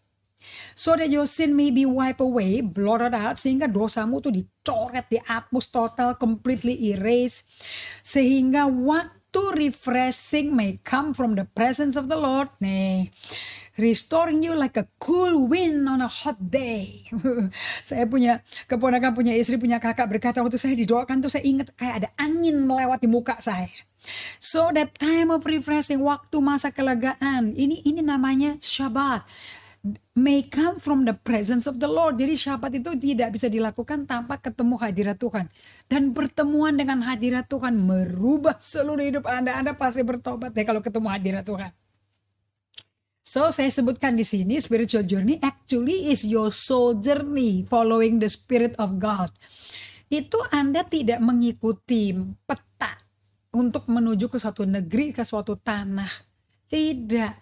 So that your sin may be wiped away, blotted out, sehingga dosamu itu dicoret, dihapus total, completely erased. Sehingga waktu refreshing may come from the presence of the Lord. Nih, restoring you like a cool wind on a hot day. saya punya keponakan, punya istri, punya kakak berkata waktu saya didoakan tuh saya ingat kayak ada angin melewati muka saya. So that time of refreshing, waktu masa kelegaan, ini ini namanya Shabbat may come from the presence of the Lord. Jadi syafaat itu tidak bisa dilakukan tanpa ketemu hadirat Tuhan. Dan pertemuan dengan hadirat Tuhan merubah seluruh hidup Anda. Anda pasti bertobat ya kalau ketemu hadirat Tuhan. So saya sebutkan di sini spiritual journey actually is your soul journey following the spirit of God. Itu Anda tidak mengikuti peta untuk menuju ke suatu negeri, ke suatu tanah. Tidak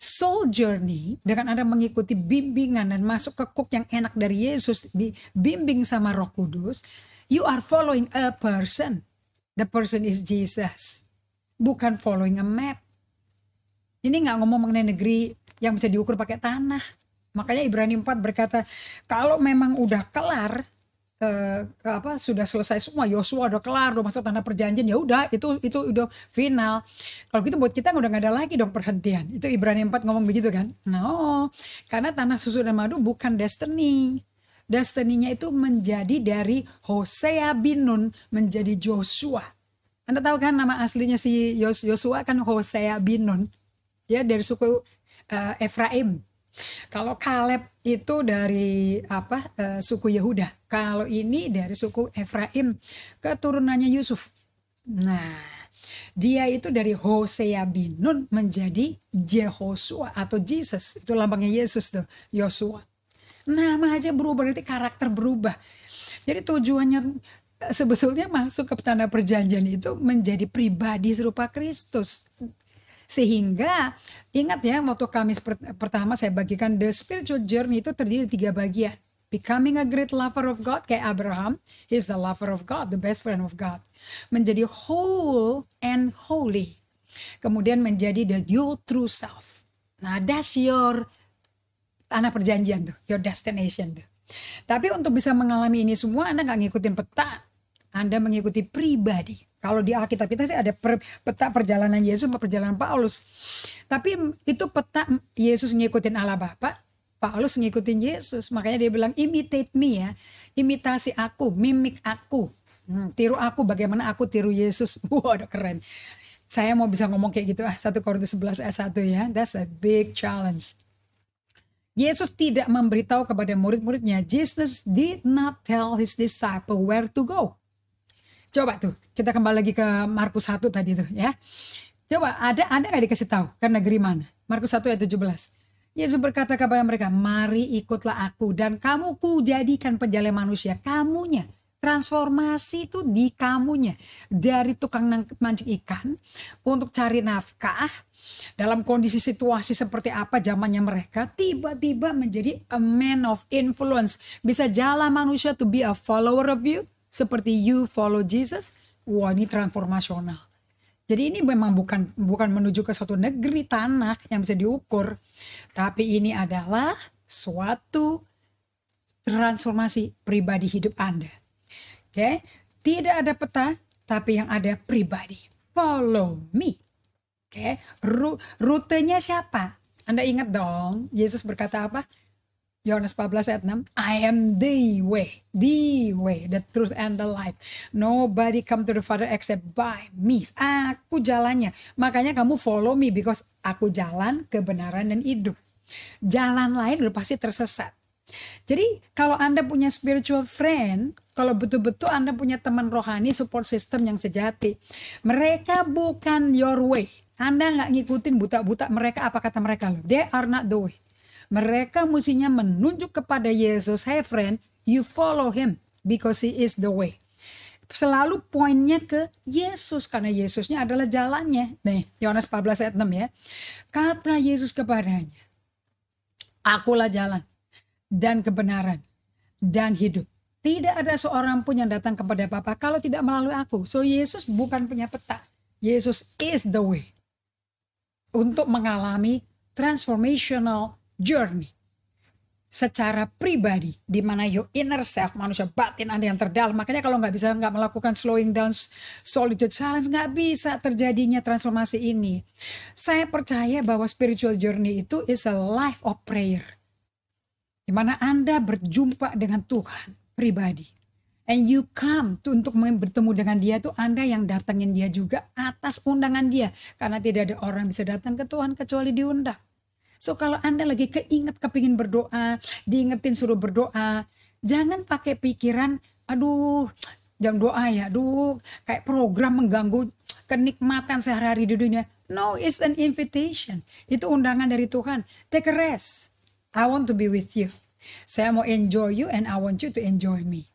soul journey dengan Anda mengikuti bimbingan dan masuk ke kuk yang enak dari Yesus dibimbing sama Roh Kudus, you are following a person. The person is Jesus. Bukan following a map. Ini nggak ngomong mengenai negeri yang bisa diukur pakai tanah. Makanya Ibrani 4 berkata, kalau memang udah kelar, eh, apa sudah selesai semua Yosua udah kelar udah masuk tanah perjanjian ya udah itu itu udah final kalau gitu buat kita udah nggak ada lagi dong perhentian itu Ibrani 4 ngomong begitu kan no karena tanah susu dan madu bukan destiny destininya itu menjadi dari Hosea bin Nun menjadi Joshua anda tahu kan nama aslinya si Yosua kan Hosea bin Nun ya dari suku uh, Efraim kalau Kaleb itu dari apa uh, suku Yehuda. Kalau ini dari suku Efraim, keturunannya Yusuf. Nah, dia itu dari Hosea bin Nun menjadi Jehoshua atau Jesus. Itu lambangnya Yesus tuh, Yosua. Nama aja berubah, berarti karakter berubah. Jadi tujuannya eh, sebetulnya masuk ke tanah perjanjian itu menjadi pribadi serupa Kristus. Sehingga ingat ya waktu Kamis pertama saya bagikan the spiritual journey itu terdiri tiga bagian. Becoming a great lover of God kayak Abraham, he's the lover of God, the best friend of God. Menjadi whole and holy. Kemudian menjadi the your true self. Nah, that's your tanah perjanjian tuh, your destination tuh. Tapi untuk bisa mengalami ini semua, Anda nggak ngikutin peta. Anda mengikuti pribadi. Kalau di Alkitab kita sih ada per, peta perjalanan Yesus sama perjalanan Paulus. Tapi itu peta Yesus ngikutin Allah Bapa, Paulus ngikutin Yesus. Makanya dia bilang imitate me ya, imitasi aku, mimik aku. Hmm, tiru aku bagaimana aku tiru Yesus. Wow, ada keren. Saya mau bisa ngomong kayak gitu ah 1 Korintus 11 ayat 1 ya. That's a big challenge. Yesus tidak memberitahu kepada murid-muridnya. Jesus did not tell his disciple where to go. Coba tuh, kita kembali lagi ke Markus 1 tadi tuh ya. Coba ada ada nggak dikasih tahu ke negeri mana? Markus 1 ayat 17. Yesus berkata kepada mereka, "Mari ikutlah aku dan kamu ku jadikan penjala manusia." Kamunya transformasi itu di kamunya dari tukang mancing ikan untuk cari nafkah dalam kondisi situasi seperti apa zamannya mereka tiba-tiba menjadi a man of influence bisa jalan manusia to be a follower of you seperti You Follow Jesus, wah ini transformasional. Jadi ini memang bukan bukan menuju ke suatu negeri tanah yang bisa diukur, tapi ini adalah suatu transformasi pribadi hidup Anda. Oke, okay? tidak ada peta, tapi yang ada pribadi. Follow me. Oke, okay? rutenya siapa? Anda ingat dong, Yesus berkata apa? Yohanes 14 ayat 6, I am the way, the way, the truth and the life. Nobody come to the Father except by me. Aku jalannya. Makanya kamu follow me because aku jalan kebenaran dan hidup. Jalan lain udah pasti tersesat. Jadi kalau Anda punya spiritual friend, kalau betul-betul Anda punya teman rohani support system yang sejati, mereka bukan your way. Anda nggak ngikutin buta-buta mereka apa kata mereka They are not the way mereka mestinya menunjuk kepada Yesus, hey friend, you follow him because he is the way. Selalu poinnya ke Yesus karena Yesusnya adalah jalannya. Nih, Yohanes 14 ayat 6 ya. Kata Yesus kepadanya, "Akulah jalan dan kebenaran dan hidup. Tidak ada seorang pun yang datang kepada Bapa kalau tidak melalui aku." So Yesus bukan punya peta. Yesus is the way. Untuk mengalami transformational journey secara pribadi di mana your inner self manusia batin anda yang terdalam makanya kalau nggak bisa nggak melakukan slowing down solitude challenge nggak bisa terjadinya transformasi ini saya percaya bahwa spiritual journey itu is a life of prayer di mana anda berjumpa dengan Tuhan pribadi and you come to, untuk bertemu dengan dia itu anda yang datangin dia juga atas undangan dia karena tidak ada orang yang bisa datang ke Tuhan kecuali diundang So kalau Anda lagi keinget kepingin berdoa, diingetin suruh berdoa, jangan pakai pikiran, aduh jam doa ya, aduh kayak program mengganggu kenikmatan sehari-hari di dunia. No, it's an invitation. Itu undangan dari Tuhan. Take a rest. I want to be with you. Saya mau enjoy you and I want you to enjoy me.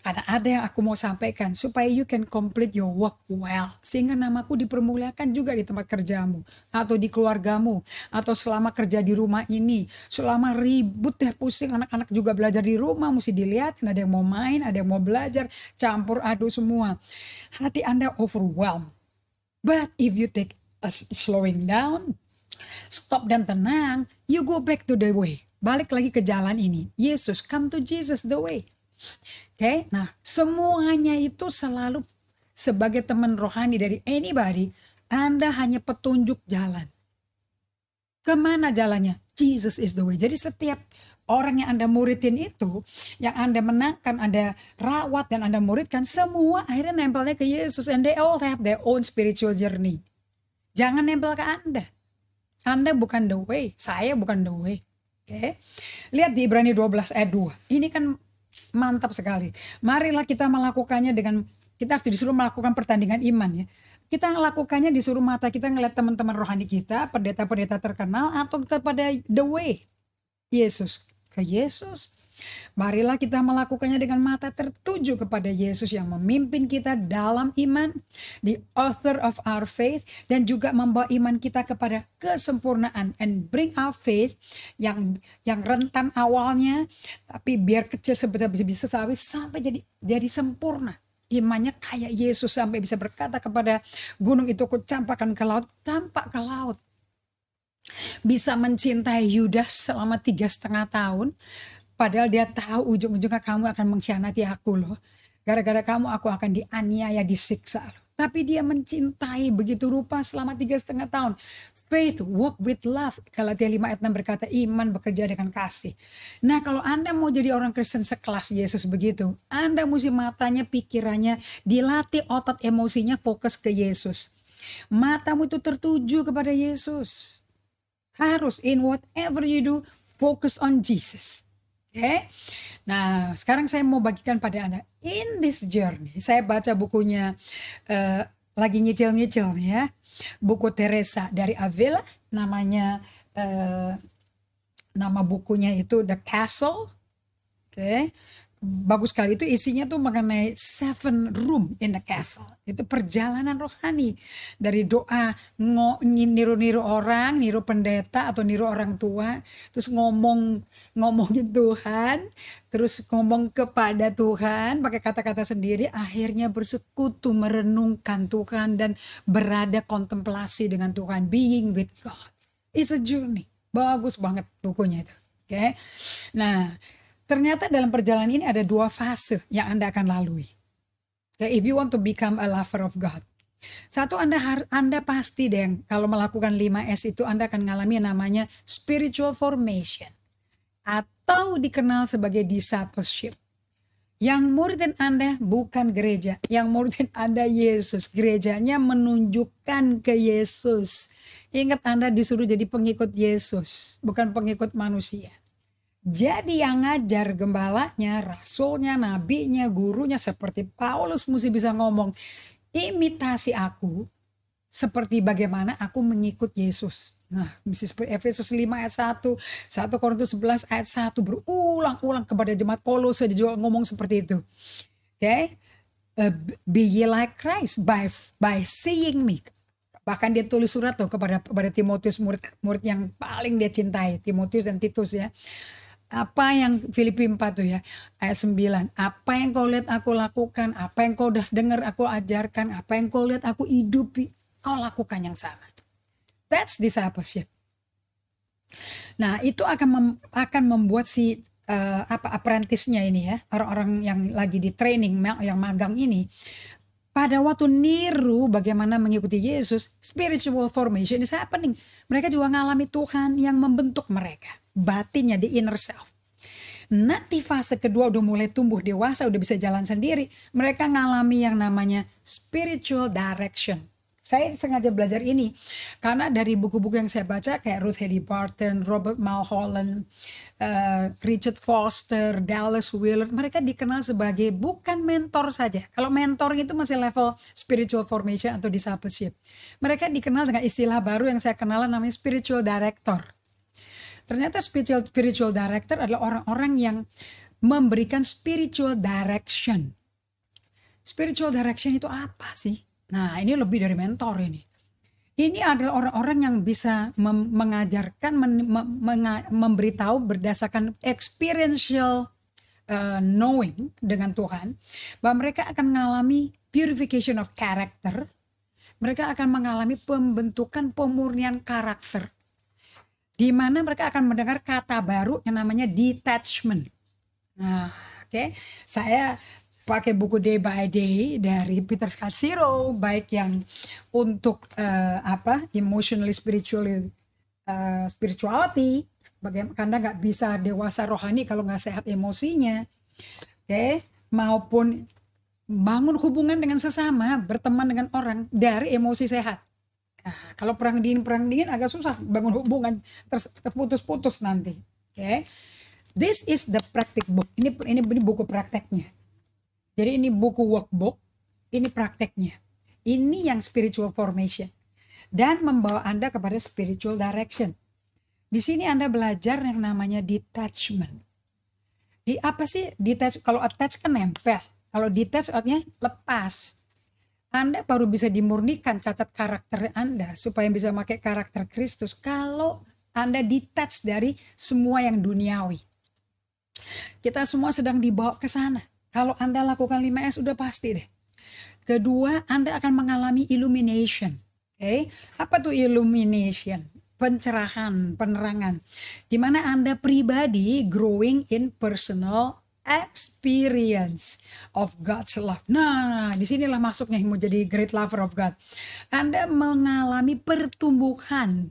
Karena ada yang aku mau sampaikan supaya you can complete your work well. Sehingga namaku dipermuliakan juga di tempat kerjamu atau di keluargamu atau selama kerja di rumah ini. Selama ribut deh pusing anak-anak juga belajar di rumah mesti dilihat ada yang mau main, ada yang mau belajar, campur aduk semua. Hati Anda overwhelmed. But if you take a slowing down, stop dan tenang, you go back to the way. Balik lagi ke jalan ini. Yesus, come to Jesus the way. Oke, okay? nah semuanya itu selalu sebagai teman rohani dari anybody, Anda hanya petunjuk jalan. Kemana jalannya? Jesus is the way. Jadi setiap orang yang Anda muridin itu, yang Anda menangkan, Anda rawat, dan Anda muridkan, semua akhirnya nempelnya ke Yesus. And they all have their own spiritual journey. Jangan nempel ke Anda. Anda bukan the way, saya bukan the way. Oke. Okay? Lihat di Ibrani 12 ayat 2. Ini kan mantap sekali. Marilah kita melakukannya dengan kita harus disuruh melakukan pertandingan iman ya. Kita melakukannya disuruh mata kita ngeliat teman-teman rohani kita, pendeta-pendeta terkenal atau kepada the way Yesus ke Yesus Marilah kita melakukannya dengan mata tertuju kepada Yesus yang memimpin kita dalam iman, the author of our faith, dan juga membawa iman kita kepada kesempurnaan and bring our faith yang yang rentan awalnya, tapi biar kecil sebetulnya bisa sawi sampai jadi jadi sempurna. Imannya kayak Yesus sampai bisa berkata kepada gunung itu kucampakan ke laut, campak ke laut. Bisa mencintai Yudas selama tiga setengah tahun, Padahal dia tahu ujung-ujungnya kamu akan mengkhianati aku loh. Gara-gara kamu aku akan dianiaya, disiksa loh. Tapi dia mencintai begitu rupa selama tiga setengah tahun. Faith walk with love. Kalau dia lima ayat enam berkata iman bekerja dengan kasih. Nah kalau Anda mau jadi orang Kristen sekelas Yesus begitu. Anda mesti matanya, pikirannya, dilatih otot emosinya fokus ke Yesus. Matamu itu tertuju kepada Yesus. Harus in whatever you do, focus on Jesus Oke. Okay? Nah, sekarang saya mau bagikan pada Anda in this journey. Saya baca bukunya uh, lagi nyicil-nyicil ya. Buku Teresa dari Avila namanya uh, nama bukunya itu The Castle. Oke. Okay bagus sekali itu isinya tuh mengenai seven room in the castle itu perjalanan rohani dari doa niru-niru orang niru pendeta atau niru orang tua terus ngomong ngomongin Tuhan terus ngomong kepada Tuhan pakai kata-kata sendiri akhirnya bersekutu merenungkan Tuhan dan berada kontemplasi dengan Tuhan being with God it's a journey bagus banget bukunya itu oke okay? nah Ternyata dalam perjalanan ini ada dua fase yang Anda akan lalui. Ya, if you want to become a lover of God. Satu Anda Anda pasti deh kalau melakukan 5S itu Anda akan mengalami namanya spiritual formation atau dikenal sebagai discipleship. Yang muridin Anda bukan gereja, yang muridin Anda Yesus. Gerejanya menunjukkan ke Yesus. Ingat Anda disuruh jadi pengikut Yesus, bukan pengikut manusia. Jadi yang ngajar gembalanya, rasulnya, nabinya, gurunya seperti Paulus mesti bisa ngomong, imitasi aku seperti bagaimana aku mengikut Yesus. Nah, mesti seperti Efesus 5 ayat 1, 1 Korintus 11 ayat 1 berulang-ulang kepada jemaat Kolose juga ngomong seperti itu. Oke. Okay? Eh, be ye like Christ by by seeing me bahkan dia tulis surat tuh kepada kepada Timotius murid murid yang paling dia cintai Timotius dan Titus ya apa yang Filipi 4 tuh ya ayat 9 apa yang kau lihat aku lakukan apa yang kau udah dengar aku ajarkan apa yang kau lihat aku hidupi kau lakukan yang sama that's discipleship nah itu akan mem akan membuat si uh, apa apprentice-nya ini ya orang-orang yang lagi di training yang magang ini pada waktu niru bagaimana mengikuti Yesus, spiritual formation is happening. Mereka juga mengalami Tuhan yang membentuk mereka batinnya, di inner self. Nanti fase kedua udah mulai tumbuh dewasa, udah bisa jalan sendiri. Mereka ngalami yang namanya spiritual direction. Saya sengaja belajar ini karena dari buku-buku yang saya baca kayak Ruth Haley Barton, Robert Mulholland, uh, Richard Foster, Dallas Willard, mereka dikenal sebagai bukan mentor saja. Kalau mentor itu masih level spiritual formation atau discipleship. Mereka dikenal dengan istilah baru yang saya kenal namanya spiritual director. Ternyata spiritual, spiritual director adalah orang-orang yang memberikan spiritual direction. Spiritual direction itu apa sih? Nah, ini lebih dari mentor ini. Ini adalah orang-orang yang bisa mengajarkan, men men- memberitahu berdasarkan experiential uh, knowing dengan Tuhan, bahwa mereka akan mengalami purification of character, mereka akan mengalami pembentukan pemurnian karakter di mana mereka akan mendengar kata baru yang namanya detachment. Nah, oke. Okay. Saya pakai buku Day by Day dari Peter Scott Zero baik yang untuk uh, apa emotionally spiritually uh, spirituality, bagaimana nggak bisa dewasa rohani kalau nggak sehat emosinya, oke, okay. maupun bangun hubungan dengan sesama, berteman dengan orang dari emosi sehat. Nah, kalau perang dingin perang dingin agak susah bangun hubungan terputus-putus nanti. Oke. Okay? This is the practice book. Ini ini ini buku prakteknya. Jadi ini buku workbook, ini prakteknya. Ini yang spiritual formation dan membawa Anda kepada spiritual direction. Di sini Anda belajar yang namanya detachment. Di apa sih detach? Kalau attach kan nempel, kalau detach artinya lepas. Anda baru bisa dimurnikan cacat karakter Anda supaya bisa pakai karakter Kristus kalau Anda detach dari semua yang duniawi. Kita semua sedang dibawa ke sana. Kalau Anda lakukan 5S udah pasti deh. Kedua, Anda akan mengalami illumination. Oke, okay? apa tuh illumination? Pencerahan, penerangan. Di mana Anda pribadi growing in personal experience of God's love. Nah, di disinilah masuknya mau jadi great lover of God. Anda mengalami pertumbuhan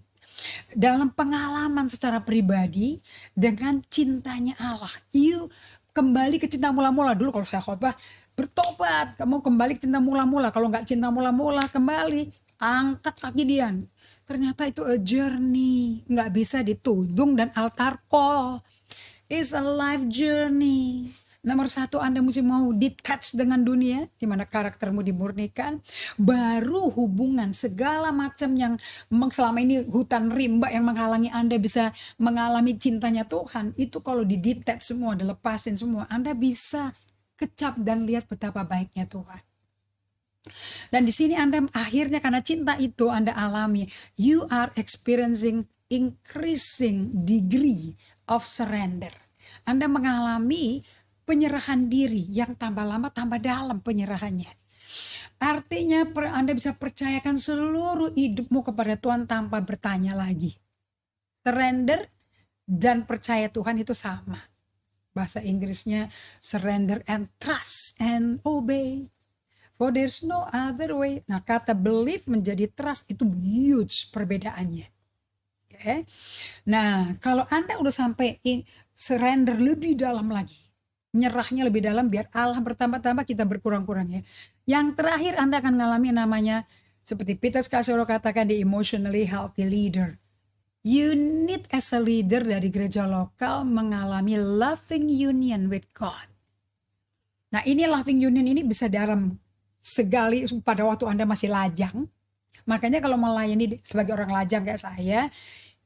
dalam pengalaman secara pribadi dengan cintanya Allah. You kembali ke cinta mula-mula dulu kalau saya khotbah bertobat kamu kembali ke cinta mula-mula kalau nggak cinta mula-mula kembali angkat kaki dian. ternyata itu a journey nggak bisa ditudung dan altar call is a life journey. Nomor satu Anda mesti mau detach dengan dunia, di mana karaktermu dimurnikan. Baru hubungan segala macam yang selama ini hutan rimba yang menghalangi Anda bisa mengalami cintanya Tuhan. Itu kalau di detach semua, dilepasin semua. Anda bisa kecap dan lihat betapa baiknya Tuhan. Dan di sini Anda akhirnya karena cinta itu Anda alami, you are experiencing increasing degree of surrender. Anda mengalami penyerahan diri yang tambah lama tambah dalam penyerahannya. Artinya Anda bisa percayakan seluruh hidupmu kepada Tuhan tanpa bertanya lagi. Surrender dan percaya Tuhan itu sama. Bahasa Inggrisnya surrender and trust and obey. For there's no other way. Nah kata believe menjadi trust itu huge perbedaannya. Okay. Nah, kalau Anda udah sampai surrender lebih dalam lagi, nyerahnya lebih dalam biar Allah bertambah-tambah kita berkurang-kurang ya. Yang terakhir Anda akan mengalami namanya seperti Peter Kasoro katakan di emotionally healthy leader. You need as a leader dari gereja lokal mengalami loving union with God. Nah ini loving union ini bisa dalam segali pada waktu Anda masih lajang. Makanya kalau melayani sebagai orang lajang kayak saya,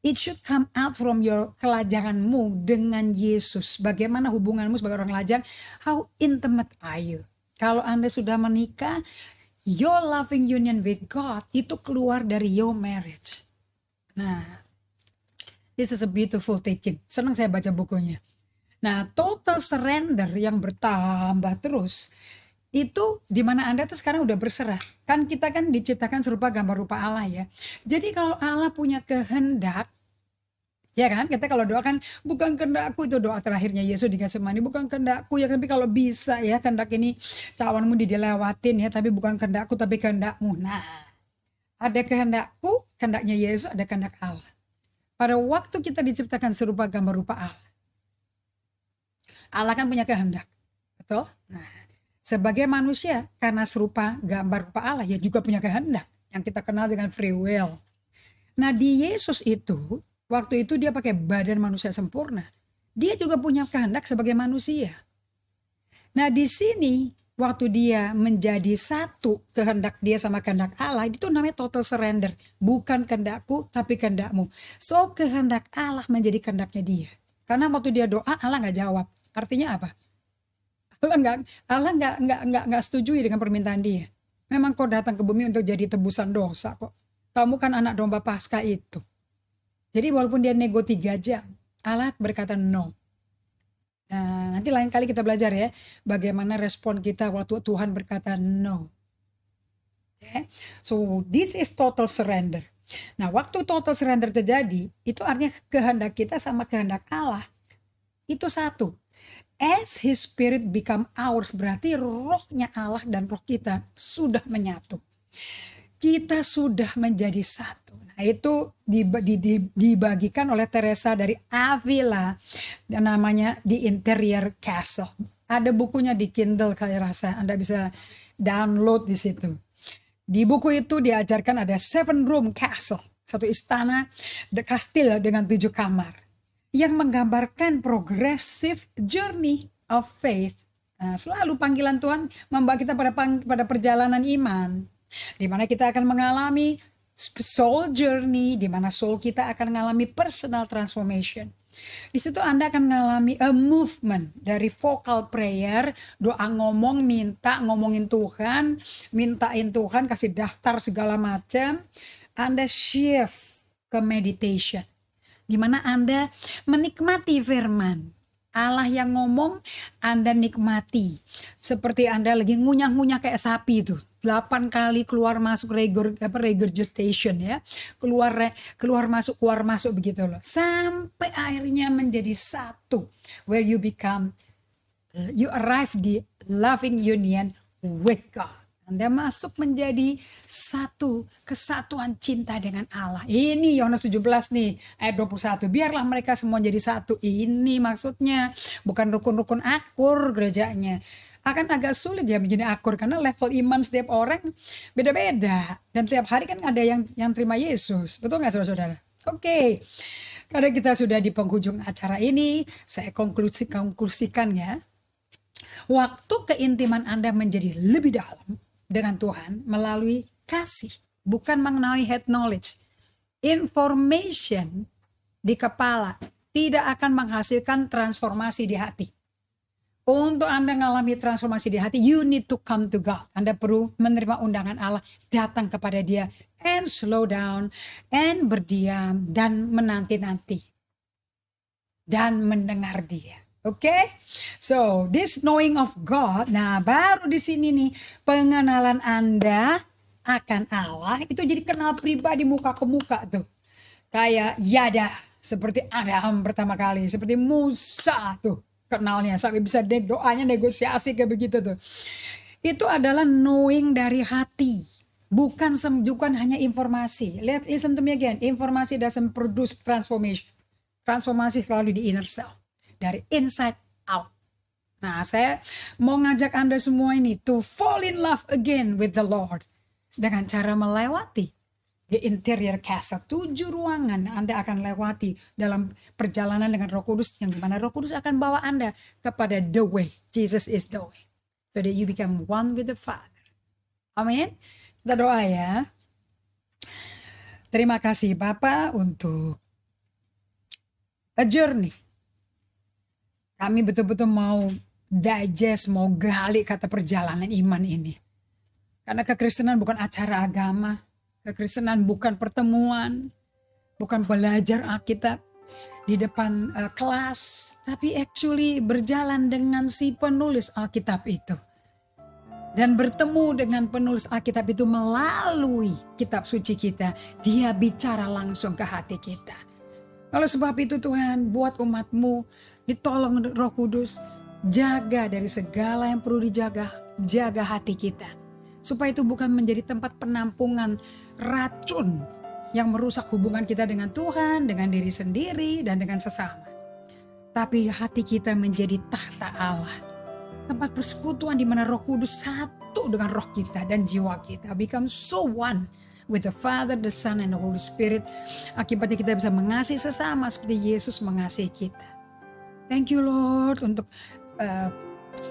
It should come out from your kelajanganmu dengan Yesus. Bagaimana hubunganmu sebagai orang lajang? How intimate are you? Kalau Anda sudah menikah, your loving union with God itu keluar dari your marriage. Nah, this is a beautiful teaching. Senang saya baca bukunya. Nah, total surrender yang bertambah terus itu di mana Anda tuh sekarang udah berserah. Kan kita kan diciptakan serupa gambar rupa Allah ya. Jadi kalau Allah punya kehendak, Ya kan? Kita kalau doakan bukan kehendakku itu doa terakhirnya Yesus di Gasemani bukan kehendakku ya tapi kalau bisa ya kehendak ini cawanmu dilewatin ya tapi bukan kehendakku tapi kehendakmu Nah, ada kehendakku, kehendaknya Yesus, ada kehendak Allah. Pada waktu kita diciptakan serupa gambar rupa Allah. Allah kan punya kehendak. Betul? Nah, sebagai manusia karena serupa gambar rupa Allah ya juga punya kehendak yang kita kenal dengan free will. Nah di Yesus itu waktu itu dia pakai badan manusia sempurna. Dia juga punya kehendak sebagai manusia. Nah di sini waktu dia menjadi satu kehendak dia sama kehendak Allah itu namanya total surrender. Bukan kehendakku tapi kehendakmu. So kehendak Allah menjadi kehendaknya dia. Karena waktu dia doa Allah nggak jawab. Artinya apa? Allah nggak Allah nggak nggak nggak nggak setuju dengan permintaan dia. Memang kau datang ke bumi untuk jadi tebusan dosa kok. Kamu kan anak domba pasca itu. Jadi walaupun dia nego tiga jam, Allah berkata no. Nah, nanti lain kali kita belajar ya bagaimana respon kita waktu Tuhan berkata no. Okay. Ya, so this is total surrender. Nah, waktu total surrender terjadi, itu artinya kehendak kita sama kehendak Allah itu satu as his spirit become ours berarti rohnya Allah dan roh kita sudah menyatu. Kita sudah menjadi satu. Nah, itu dibagikan oleh Teresa dari Avila dan namanya di Interior Castle. Ada bukunya di Kindle saya rasa Anda bisa download di situ. Di buku itu diajarkan ada seven room castle, satu istana kastil dengan tujuh kamar yang menggambarkan progressive journey of faith. Nah, selalu panggilan Tuhan membawa kita pada pang, pada perjalanan iman, di mana kita akan mengalami soul journey, di mana soul kita akan mengalami personal transformation. Di situ Anda akan mengalami a movement dari vocal prayer, doa ngomong, minta, ngomongin Tuhan, mintain Tuhan, kasih daftar segala macam. Anda shift ke meditation. Gimana Anda menikmati firman. Allah yang ngomong, Anda nikmati. Seperti Anda lagi ngunyah-ngunyah kayak sapi itu. delapan kali keluar masuk regur, apa, regurgitation ya. Keluar keluar masuk, keluar masuk begitu loh. Sampai akhirnya menjadi satu. Where you become, eh, you arrive di loving union with God. Anda masuk menjadi satu kesatuan cinta dengan Allah. Ini Yohanes 17 nih ayat 21. Biarlah mereka semua jadi satu. Ini maksudnya bukan rukun-rukun akur gerejanya. Akan agak sulit ya menjadi akur karena level iman setiap orang beda-beda. Dan setiap hari kan ada yang yang terima Yesus. Betul nggak saudara-saudara? Oke. Okay. Karena kita sudah di penghujung acara ini, saya konklusi, konklusikan ya. Waktu keintiman Anda menjadi lebih dalam, dengan Tuhan melalui kasih, bukan mengenai head knowledge. Information di kepala tidak akan menghasilkan transformasi di hati. Untuk Anda mengalami transformasi di hati, you need to come to God. Anda perlu menerima undangan Allah, datang kepada dia, and slow down, and berdiam, dan menanti-nanti. Dan mendengar dia. Okay? So, this knowing of God, nah baru di sini nih pengenalan Anda akan Allah itu jadi kenal pribadi muka ke muka tuh. Kayak Yada seperti Adam pertama kali, seperti Musa tuh kenalnya sampai bisa deh doanya negosiasi kayak begitu tuh. Itu adalah knowing dari hati, bukan semjukan hanya informasi. Lihat listen to me again, informasi doesn't produce transformation. Transformasi selalu di inner self dari inside out. Nah, saya mau ngajak Anda semua ini to fall in love again with the Lord dengan cara melewati the interior castle tujuh ruangan Anda akan lewati dalam perjalanan dengan Roh Kudus yang dimana Roh Kudus akan bawa Anda kepada the way Jesus is the way so that you become one with the Father amin kita doa ya terima kasih Bapak untuk a journey kami betul-betul mau digest, mau gali kata perjalanan iman ini. Karena kekristenan bukan acara agama, kekristenan bukan pertemuan, bukan belajar Alkitab di depan uh, kelas, tapi actually berjalan dengan si penulis Alkitab itu. Dan bertemu dengan penulis Alkitab itu melalui kitab suci kita, dia bicara langsung ke hati kita. Kalau sebab itu Tuhan, buat umatmu ditolong Roh Kudus jaga dari segala yang perlu dijaga, jaga hati kita. Supaya itu bukan menjadi tempat penampungan racun yang merusak hubungan kita dengan Tuhan, dengan diri sendiri, dan dengan sesama. Tapi hati kita menjadi tahta Allah. Tempat persekutuan di mana roh kudus satu dengan roh kita dan jiwa kita. Become so one with the Father, the Son, and the Holy Spirit. Akibatnya kita bisa mengasihi sesama seperti Yesus mengasihi kita. Thank you Lord untuk uh,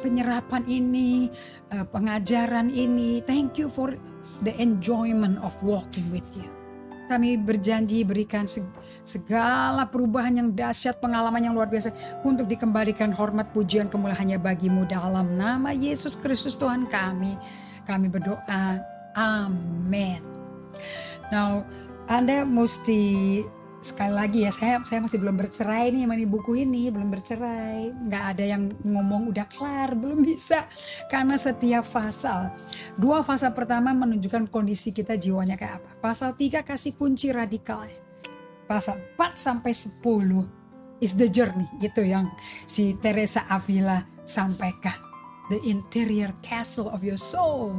penyerapan ini, uh, pengajaran ini. Thank you for the enjoyment of walking with you. Kami berjanji berikan segala perubahan yang dahsyat, pengalaman yang luar biasa untuk dikembalikan hormat pujian kemuliaannya bagimu dalam nama Yesus Kristus Tuhan kami. Kami berdoa. Amin. Now, Anda mesti sekali lagi ya saya saya masih belum bercerai nih mani buku ini belum bercerai nggak ada yang ngomong udah kelar belum bisa karena setiap fase dua fase pertama menunjukkan kondisi kita jiwanya kayak apa pasal tiga kasih kunci radikal pasal empat sampai sepuluh is the journey gitu yang si Teresa Avila sampaikan the interior castle of your soul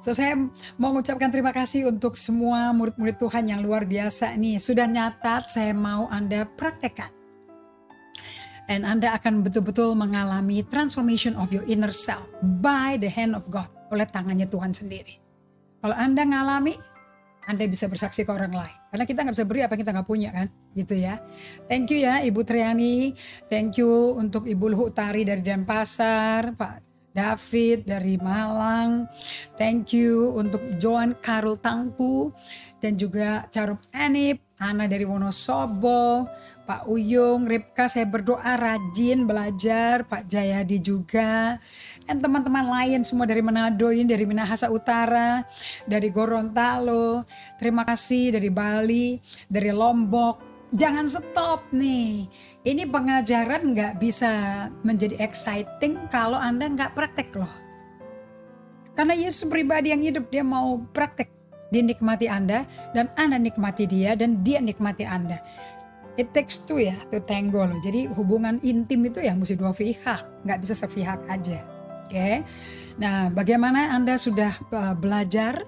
So saya mau mengucapkan terima kasih untuk semua murid-murid Tuhan yang luar biasa nih. Sudah nyatat, saya mau Anda praktekkan. And Anda akan betul-betul mengalami transformation of your inner self by the hand of God, oleh tangannya Tuhan sendiri. Kalau Anda ngalami, anda bisa bersaksi ke orang lain. Karena kita nggak bisa beri apa yang kita nggak punya kan, gitu ya. Thank you ya Ibu Triani, thank you untuk Ibu Luhutari dari Denpasar, Pak David dari Malang. Thank you untuk Joan Karul Tangku dan juga Carup Enip, Ana dari Wonosobo, Pak Uyung, Ripka saya berdoa rajin belajar, Pak Jayadi juga. Dan teman-teman lain semua dari Manado, ini dari Minahasa Utara, dari Gorontalo, terima kasih dari Bali, dari Lombok, jangan stop nih. Ini pengajaran nggak bisa menjadi exciting kalau Anda nggak praktek loh. Karena Yesus pribadi yang hidup, dia mau praktek. Dia nikmati Anda dan Anda nikmati dia dan dia nikmati Anda. It takes two ya, to tango loh. Jadi hubungan intim itu ya mesti dua pihak, nggak bisa sepihak aja. Oke, okay? nah bagaimana Anda sudah eh, belajar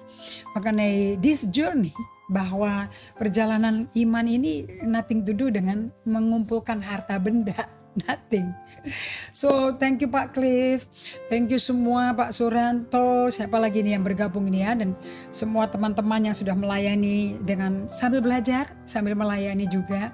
mengenai this journey bahwa perjalanan iman ini nothing to do dengan mengumpulkan harta benda nothing. So thank you Pak Cliff, thank you semua Pak Suranto, siapa lagi nih yang bergabung ini ya dan semua teman-teman yang sudah melayani dengan sambil belajar, sambil melayani juga.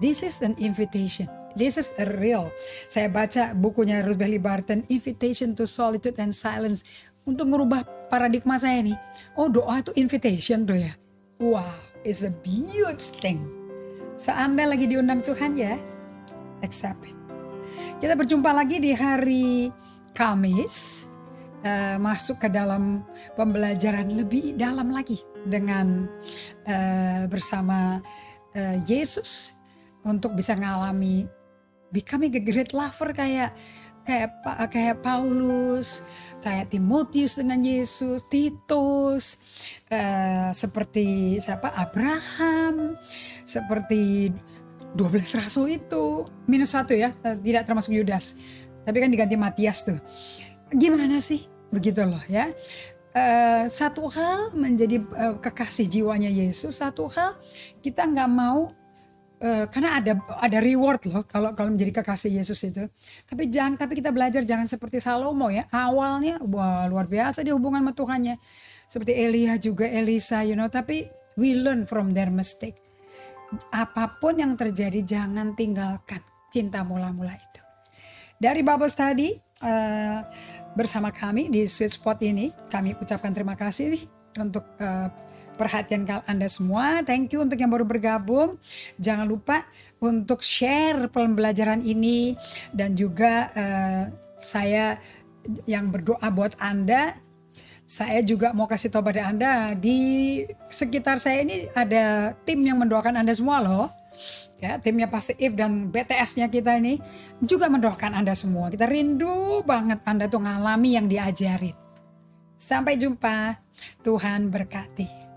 This is an invitation. This is a real. Saya baca bukunya Ruth Bailey Barton, Invitation to Solitude and Silence untuk merubah paradigma saya nih. Oh doa itu invitation tuh ya. Wow, it's a beautiful thing. So Anda lagi diundang Tuhan ya, accept it. Kita berjumpa lagi di hari Kamis, uh, masuk ke dalam pembelajaran lebih dalam lagi dengan uh, bersama uh, Yesus untuk bisa mengalami becoming a great lover kayak kayak kayak Paulus, kayak Timotius dengan Yesus, Titus, uh, seperti siapa Abraham, seperti 12 rasul itu minus satu ya, eh, tidak termasuk Yudas. Tapi kan diganti Matias tuh. Gimana sih? Begitu loh ya. Uh, satu hal menjadi uh, kekasih jiwanya Yesus, satu hal kita nggak mau Eh, karena ada ada reward loh kalau kalau menjadi kekasih Yesus itu. Tapi jangan tapi kita belajar jangan seperti Salomo ya. Awalnya wah luar biasa dia hubungan sama Tuhannya. Seperti Elia juga Elisa you know, tapi we learn from their mistake. Apapun yang terjadi jangan tinggalkan cinta mula-mula itu. Dari Bible Study uh, bersama kami di Sweet Spot ini, kami ucapkan terima kasih untuk uh, perhatian Anda semua. Thank you untuk yang baru bergabung. Jangan lupa untuk share pembelajaran ini dan juga uh, saya yang berdoa buat Anda saya juga mau kasih tahu pada Anda di sekitar saya ini ada tim yang mendoakan Anda semua loh. Ya, timnya pasti If dan BTS-nya kita ini juga mendoakan Anda semua. Kita rindu banget Anda tuh ngalami yang diajarin. Sampai jumpa. Tuhan berkati.